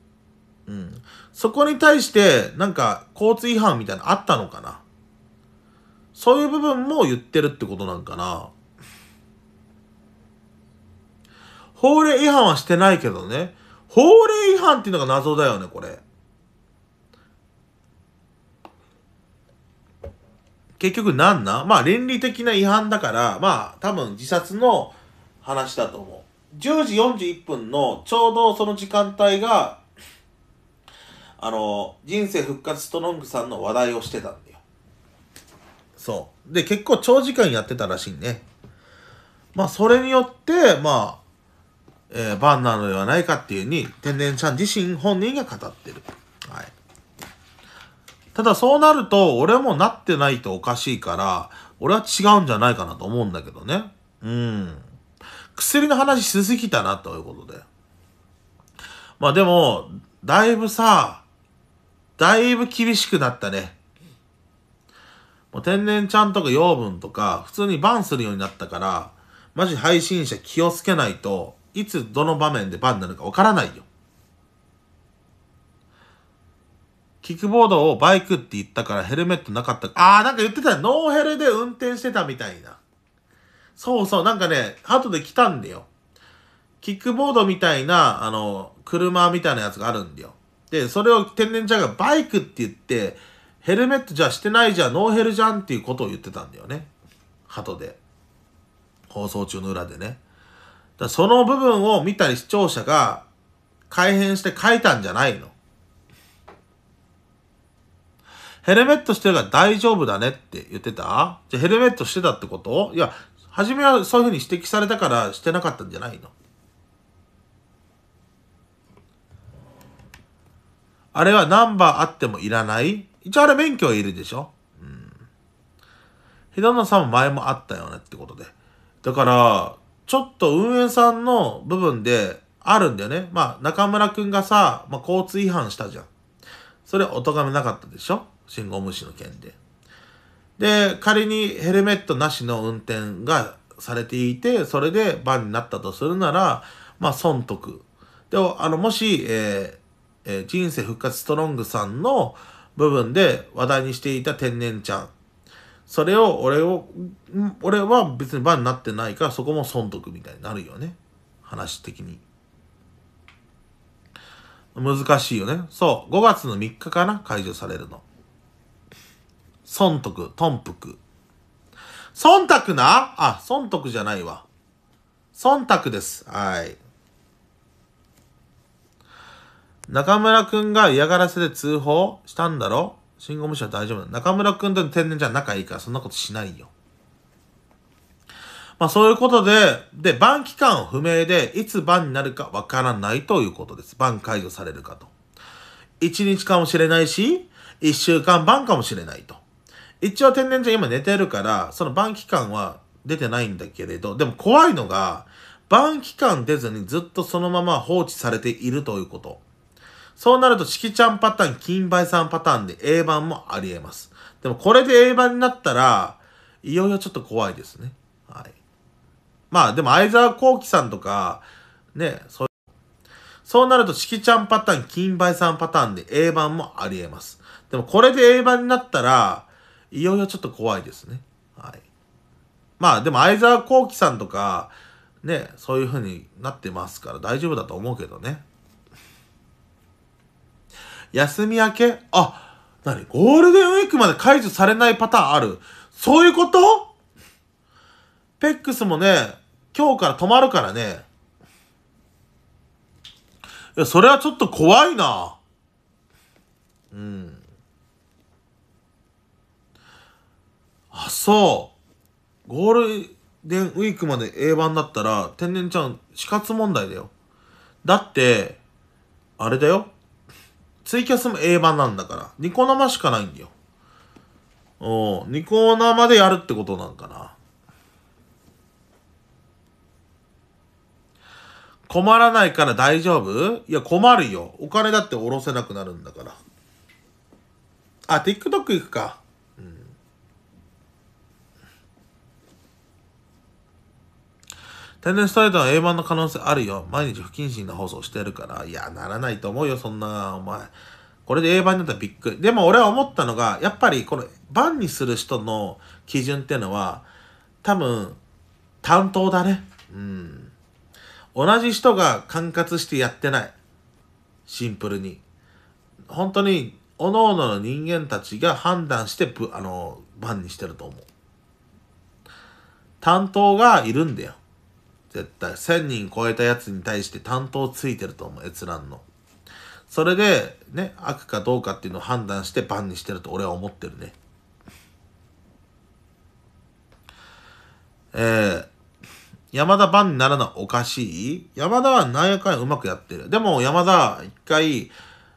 うん。そこに対して、なんか、交通違反みたいなのあったのかなそういう部分も言ってるってことなんかな法令違反はしてないけどね。法令違反っていうのが謎だよね、これ。結局なんなまあ倫理的な違反だから、まあ多分自殺の話だと思う。10時41分のちょうどその時間帯が、あの、人生復活ストロングさんの話題をしてたんだよ。そう。で、結構長時間やってたらしいね。まあそれによって、まあ、えー、バンなのではないかっていうに、天然ちゃん自身本人が語ってる。ただそうなると、俺はもうなってないとおかしいから、俺は違うんじゃないかなと思うんだけどね。うん。薬の話しすぎたな、ということで。まあでも、だいぶさ、だいぶ厳しくなったね。もう天然ちゃんとか養分とか、普通にバンするようになったから、マジ配信者気をつけないと、いつどの場面でバンになるかわからないよ。キックボードをバイクって言ったからヘルメットなかった。ああ、なんか言ってた。ノーヘルで運転してたみたいな。そうそう、なんかね、後で来たんだよ。キックボードみたいな、あの、車みたいなやつがあるんだよ。で、それを天然ちゃんがバイクって言って、ヘルメットじゃしてないじゃん、ノーヘルじゃんっていうことを言ってたんだよね。鳩で。放送中の裏でね。だその部分を見たり視聴者が改変して書いたんじゃないの。ヘルメットしてるから大丈夫だねって言ってたじゃヘルメットしてたってこといや、初めはそういうふうに指摘されたからしてなかったんじゃないのあれはナンバーあってもいらない一応あれ免許はいるでしょうん。ひどのさんも前もあったよねってことで。だから、ちょっと運営さんの部分であるんだよね。まあ、中村くんがさ、まあ、交通違反したじゃん。それお咎めなかったでしょ信号無視の件で。で、仮にヘルメットなしの運転がされていて、それでバンになったとするなら、まあ、損得。で、あの、もし、えー、えー、人生復活ストロングさんの部分で話題にしていた天然ちゃん。それを、俺を、俺は別にバンになってないから、そこも損得みたいになるよね。話的に。難しいよね。そう。5月の3日かな解除されるの。損得、頓服。損得なあ、損得じゃないわ。損得です。はい。中村くんが嫌がらせで通報したんだろ信号無視は大丈夫だ。中村くんと天然じゃ仲いいからそんなことしないよ。まあそういうことで、で、b a 期間不明で、いつ b になるかわからないということです。b 解除されるかと。1日かもしれないし、1週間 b かもしれないと。一応天然茶、今寝てるから、その晩期間は出てないんだけれど、でも怖いのが、晩期間出ずにずっとそのまま放置されているということ。そうなると、きちゃんパターン、金梅さんパターンで A 版もあり得ます。でもこれで A 版になったら、いよいよちょっと怖いですね。はい。まあでも相沢幸喜さんとか、ね、そうそうなると、きちゃんパターン、金梅さんパターンで A 版もあり得ます。でもこれで A 版になったら、いよいよちょっと怖いですね。はい。まあでも相沢幸喜さんとか、ね、そういう風になってますから大丈夫だと思うけどね。休み明けあ、なにゴールデンウィークまで解除されないパターンあるそういうことペックスもね、今日から止まるからね。いや、それはちょっと怖いな。うん。あ、そう。ゴールデンウィークまで A 版だったら、天然ちゃん死活問題だよ。だって、あれだよ。ツイキャスも A 版なんだから、ニコ生しかないんだよ。おニコ生でやるってことなんかな。困らないから大丈夫いや、困るよ。お金だって下ろせなくなるんだから。あ、TikTok 行くか。天然ストレートの A 版の可能性あるよ。毎日不謹慎な放送してるから。いや、ならないと思うよ、そんな、お前。これで A 版になったらびっくり。でも俺は思ったのが、やっぱりこの版にする人の基準っていうのは、多分、担当だね。うん。同じ人が管轄してやってない。シンプルに。本当に、各々の人間たちが判断して、あの、版にしてると思う。担当がいるんだよ。絶対。1000人超えたやつに対して担当ついてると思う、閲覧の。それで、ね、悪かどうかっていうのを判断してバンにしてると俺は思ってるね。えー、山田バンにならなおかしい山田は何やかんやうまくやってる。でも山田、一回、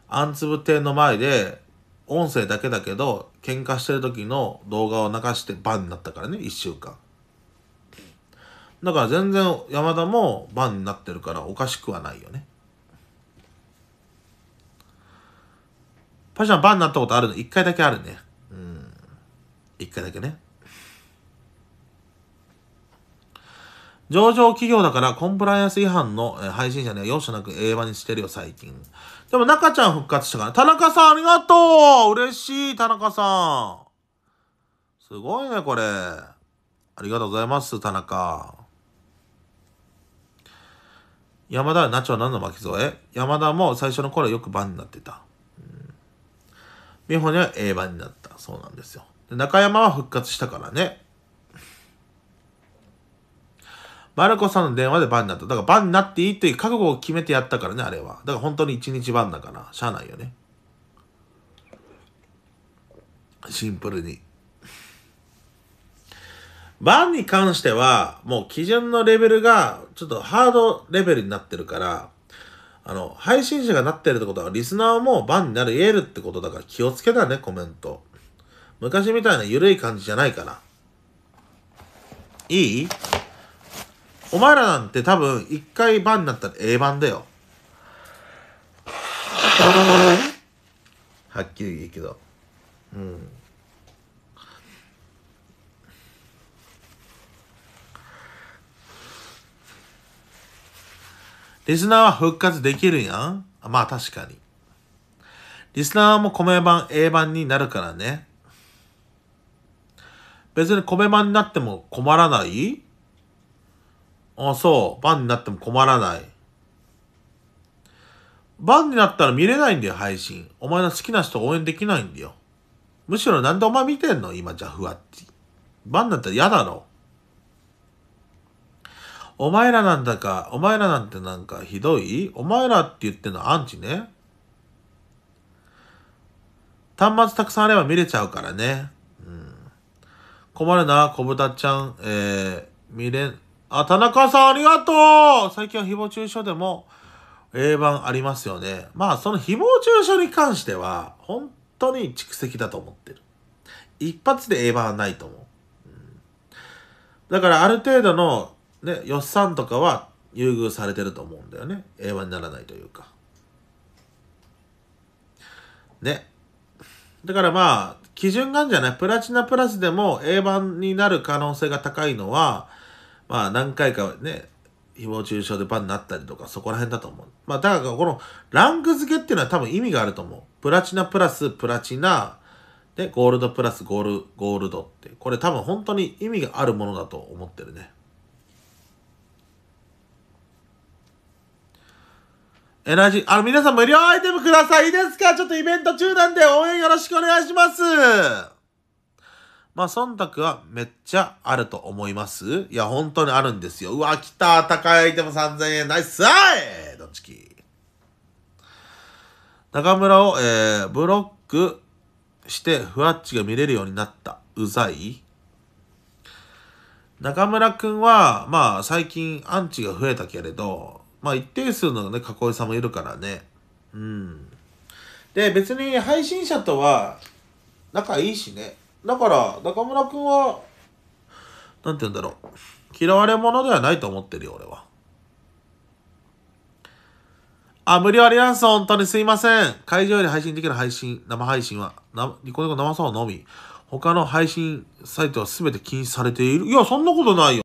あんつぶ亭の前で、音声だけだけど、喧嘩してる時の動画を流してバンになったからね、一週間。だから全然山田もバンになってるからおかしくはないよね。パシャンバンになったことあるの一回だけあるね。うん。一回だけね。上場企業だからコンプライアンス違反の配信者には容赦なく映画にしてるよ、最近。でも中ちゃん復活したから。田中さんありがとう嬉しい、田中さん。すごいね、これ。ありがとうございます、田中。山田はナチョナの巻き添え。山田も最初の頃よく番になってた。美穂には A 番になった。そうなんですよ。中山は復活したからね。マルコさんの電話で番になった。だから番になっていいという覚悟を決めてやったからね、あれは。だから本当に一日番だから、しゃあないよね。シンプルに。バンに関しては、もう基準のレベルが、ちょっとハードレベルになってるから、あの、配信者がなってるってことは、リスナーもバンになる、言えるってことだから気をつけたね、コメント。昔みたいな緩い感じじゃないから。いいお前らなんて多分、一回バンになったら A 版だよ。はっきり言うけど。うん。リスナーは復活できるやんまあ確かに。リスナーも米版、A 版になるからね。別に米版になっても困らないあ、そう。版になっても困らない。版になったら見れないんだよ、配信。お前の好きな人応援できないんだよ。むしろなんでお前見てんの今、ジャフワッチ。版になったら嫌だろ。お前らなんだか、お前らなんてなんかひどいお前らって言ってんのアンチね。端末たくさんあれば見れちゃうからね。うん、困るな、小豚ちゃん。えー、見れん。あ、田中さんありがとう最近は誹謗中傷でも、英版ありますよね。まあ、その誹謗中傷に関しては、本当に蓄積だと思ってる。一発で英版はないと思う。うん、だから、ある程度のね、よっさんとかは優遇されてると思うんだよね。平和にならないというか。ね。だからまあ、基準があるんじゃないプラチナプラスでも A 版になる可能性が高いのは、まあ何回かね、誹謗中傷でバンになったりとか、そこら辺だと思う。まあだからこのランク付けっていうのは多分意味があると思う。プラチナプラスプラチナ、で、ゴールドプラスゴール、ゴールドって、これ多分本当に意味があるものだと思ってるね。エナジー、あの、皆さん無料アイテムください。いいですかちょっとイベント中なんで応援よろしくお願いします。まあ、忖度はめっちゃあると思います。いや、本当にあるんですよ。うわ、来た。高いアイテム3000円。ナイスはいどっちき。中村を、えー、ブロックして、ふわっちが見れるようになった。うざい中村くんは、まあ、最近アンチが増えたけれど、まあ一定数のね、囲いさもいるからね。うん。で、別に配信者とは仲いいしね。だから、中村くんは、なんて言うんだろう。嫌われ者ではないと思ってるよ、俺は。あ、無料あります。本当にすいません。会場より配信できる配信、生配信は、なニコニコ生放送のみ。他の配信サイトは全て禁止されている。いや、そんなことないよ。